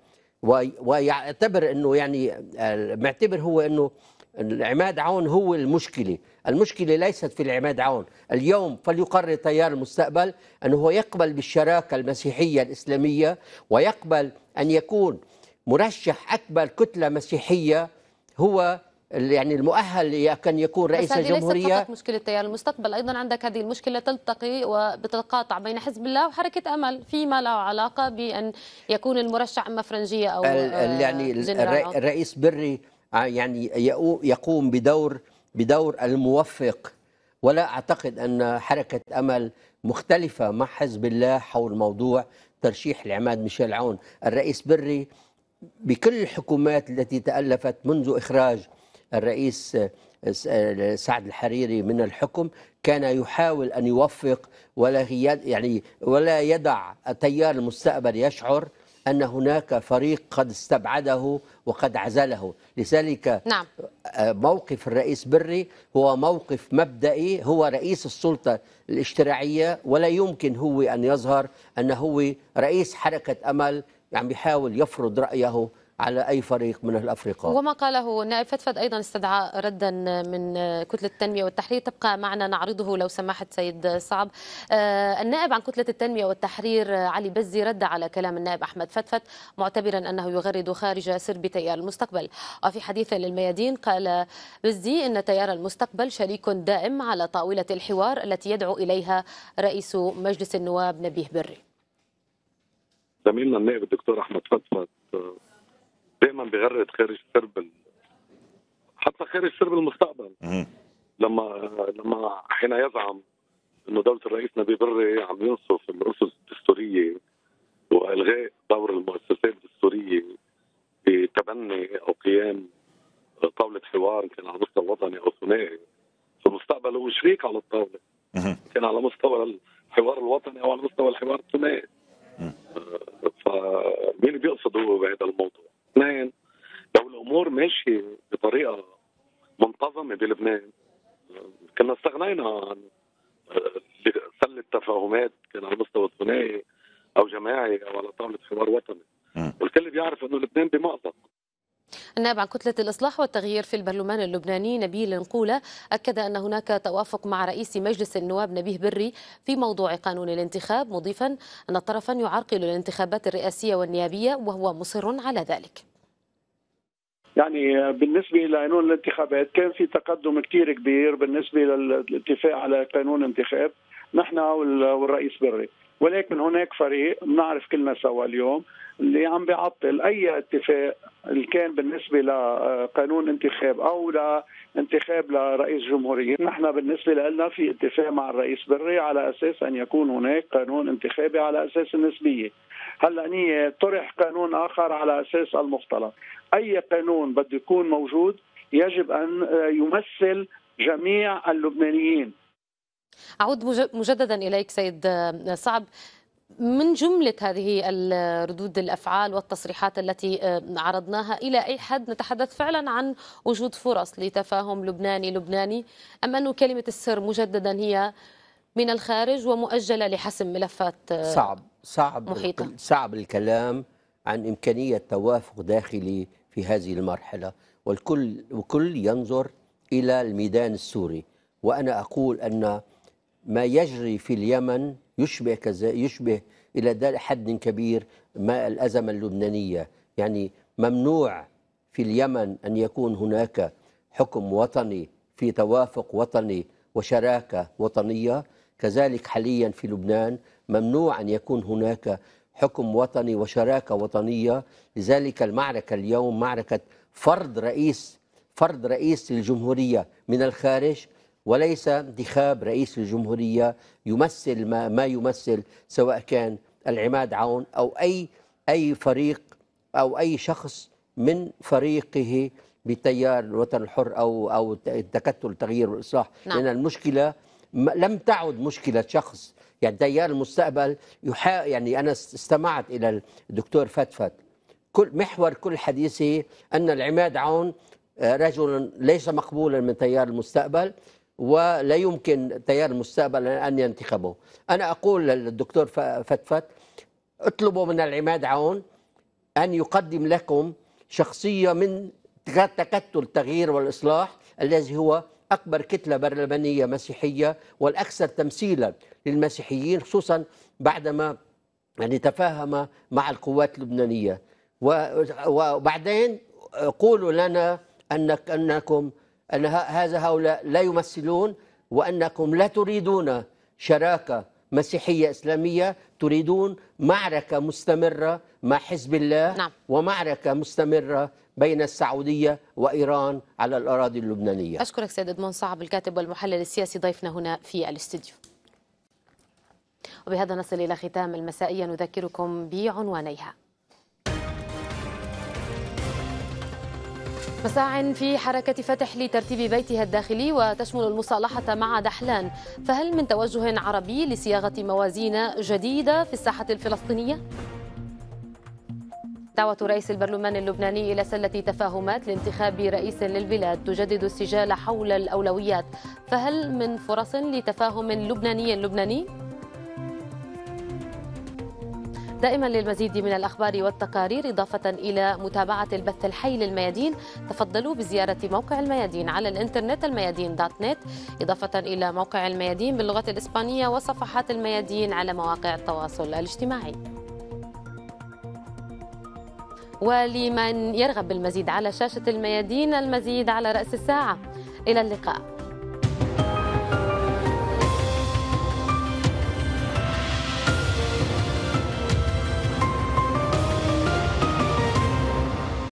ويعتبر أنه يعني آه، معتبر هو أنه العماد عون هو المشكلة المشكلة ليست في العماد عون اليوم فليقرر تيار المستقبل أنه يقبل بالشراكة المسيحية الإسلامية ويقبل أن يكون مرشح أكبر كتلة مسيحية هو يعني المؤهل كان يكون رئيس بس هذه الجمهوريه ليست فقط مشكله تيار المستقبل ايضا عندك هذه المشكله تلتقي وبتتقاطع بين حزب الله وحركه امل فيما له علاقه بان يكون المرشح اما فرنجيه او يعني آه، الرئيس بري آه، يعني يقوم بدور بدور الموفق ولا اعتقد ان حركه امل مختلفه مع حزب الله حول موضوع ترشيح العماد ميشيل عون الرئيس بري بكل الحكومات التي تالفت منذ اخراج الرئيس سعد الحريري من الحكم كان يحاول ان يوفق ولا يعني ولا يدع التيار المستقبل يشعر أن هناك فريق قد استبعده وقد عزله لذلك نعم. آه، موقف الرئيس بري هو موقف مبدئي هو رئيس السلطة الاشتراعية ولا يمكن هو أن يظهر أنه هو رئيس حركة أمل يعني يحاول يفرض رأيه على أي فريق من الأفرقاء وما قاله نائب فتفت أيضا استدعى ردا من كتلة التنمية والتحرير تبقى معنا نعرضه لو سمحت سيد صعب آه، النائب عن كتلة التنمية والتحرير علي بزي رد على كلام النائب أحمد فتفت معتبرا أنه يغرد خارج سرب تيار المستقبل وفي حديث للميادين قال بزي أن تيار المستقبل شريك دائم على طاولة الحوار التي يدعو إليها رئيس مجلس النواب نبيه بري زميلنا النائب الدكتور أحمد فتفت آه، دائما بغرد خارج سرب حتى خارج سرب المستقبل لما لما حين يزعم انه دوله الرئيس نبيل بري إيه عم ينصف الاسس الدستوريه والغاء دور المؤسسات الدستوريه بتبني او قيام طاوله حوار كان على مستوى وطني او ثنائي في المستقبل هو شريك على الطاوله كان على مستوى الحوار الوطني او على مستوى الحوار الثنائي آه، فمين بيقصد هو بهذا الموضوع؟ لبنان لو الامور ماشيه بطريقه منتظمه بلبنان كنا استغنينا عن آه، سله تفاهمات كان على مستوى ثنائي او جماعي او على طاوله حوار وطني والكل بيعرف انه لبنان بمأزق النائب عن كتلة الإصلاح والتغيير في البرلمان اللبناني نبيل نقولة أكد أن هناك توافق مع رئيس مجلس النواب نبيه بري في موضوع قانون الانتخاب مضيفا أن طرفا يعرقل الانتخابات الرئاسية والنيابية وهو مصر على ذلك يعني بالنسبة لقانون الانتخابات كان في تقدم كثير كبير بالنسبة للاتفاق على قانون انتخاب نحن والرئيس بري ولكن هناك فريق بنعرف كلنا سوا اليوم اللي عم بيعطل اي اتفاق اللي كان بالنسبه لقانون انتخاب او لانتخاب لرئيس جمهوريه، نحن بالنسبه لنا في اتفاق مع الرئيس بري على اساس ان يكون هناك قانون انتخابي على اساس النسبيه. هلا نية طرح قانون اخر على اساس المختلط. اي قانون بده يكون موجود يجب ان يمثل جميع اللبنانيين. اعود مجددا اليك سيد صعب من جملة هذه الردود الأفعال والتصريحات التي آه، عرضناها إلى أي حد نتحدث فعلا عن وجود فرص لتفاهم لبناني لبناني أم أن كلمة السر مجددا هي من الخارج ومؤجلة لحسم ملفات آه، صعب صعب محيطة. صعب الكلام عن إمكانية توافق داخلي في هذه المرحلة والكل وكل ينظر إلى الميدان السوري وأنا أقول أن ما يجري في اليمن يشبه كذا يشبه الى حد كبير ما الازمه اللبنانيه يعني ممنوع في اليمن ان يكون هناك حكم وطني في توافق وطني وشراكه وطنيه كذلك حاليا في لبنان ممنوع ان يكون هناك حكم وطني وشراكه وطنيه لذلك المعركه اليوم معركه فرض رئيس فرض رئيس للجمهوريه من الخارج وليس انتخاب رئيس الجمهورية يمثل ما, ما يمثل سواء كان العماد عون أو أي أي فريق أو أي شخص من فريقه بتيار الوطن الحر أو أو التكتل التغيير والإصلاح نعم. لأن المشكلة لم تعد مشكلة شخص يعني تيار المستقبل يحا يعني أنا استمعت إلى الدكتور فتفت كل محور كل حديثه أن العماد عون آه، رجل ليس مقبولا من تيار المستقبل ولا يمكن تيار المستقبل أن ينتخبه أنا أقول للدكتور فتفت اطلبوا من العماد عون أن يقدم لكم شخصية من تكتل التغيير والإصلاح الذي هو أكبر كتلة برلمانية مسيحية والأكثر تمثيلا للمسيحيين خصوصا بعدما يعني تفاهم مع القوات اللبنانية وبعدين قولوا لنا أنك أنكم أن هذا هؤلاء لا يمثلون وأنكم لا تريدون شراكة مسيحية إسلامية تريدون معركة مستمرة مع حزب الله نعم. ومعركة مستمرة بين السعودية وإيران على الأراضي اللبنانية أشكرك سيد إدمون صعب الكاتب والمحلل السياسي ضيفنا هنا في الاستديو وبهذا نصل إلى ختام المسائية نذكركم بعنوانيها مساع في حركة فتح لترتيب بيتها الداخلي وتشمل المصالحة مع دحلان فهل من توجه عربي لصياغة موازين جديدة في الساحة الفلسطينية؟ دعوة رئيس البرلمان اللبناني إلى سلة تفاهمات لانتخاب رئيس للبلاد تجدد السجال حول الأولويات فهل من فرص لتفاهم لبناني لبناني؟ دائما للمزيد من الأخبار والتقارير إضافة إلى متابعة البث الحي للميادين تفضلوا بزيارة موقع الميادين على الإنترنت الميادين دوت نت إضافة إلى موقع الميادين باللغة الإسبانية وصفحات الميادين على مواقع التواصل الاجتماعي ولمن يرغب بالمزيد على شاشة الميادين المزيد على رأس الساعة إلى اللقاء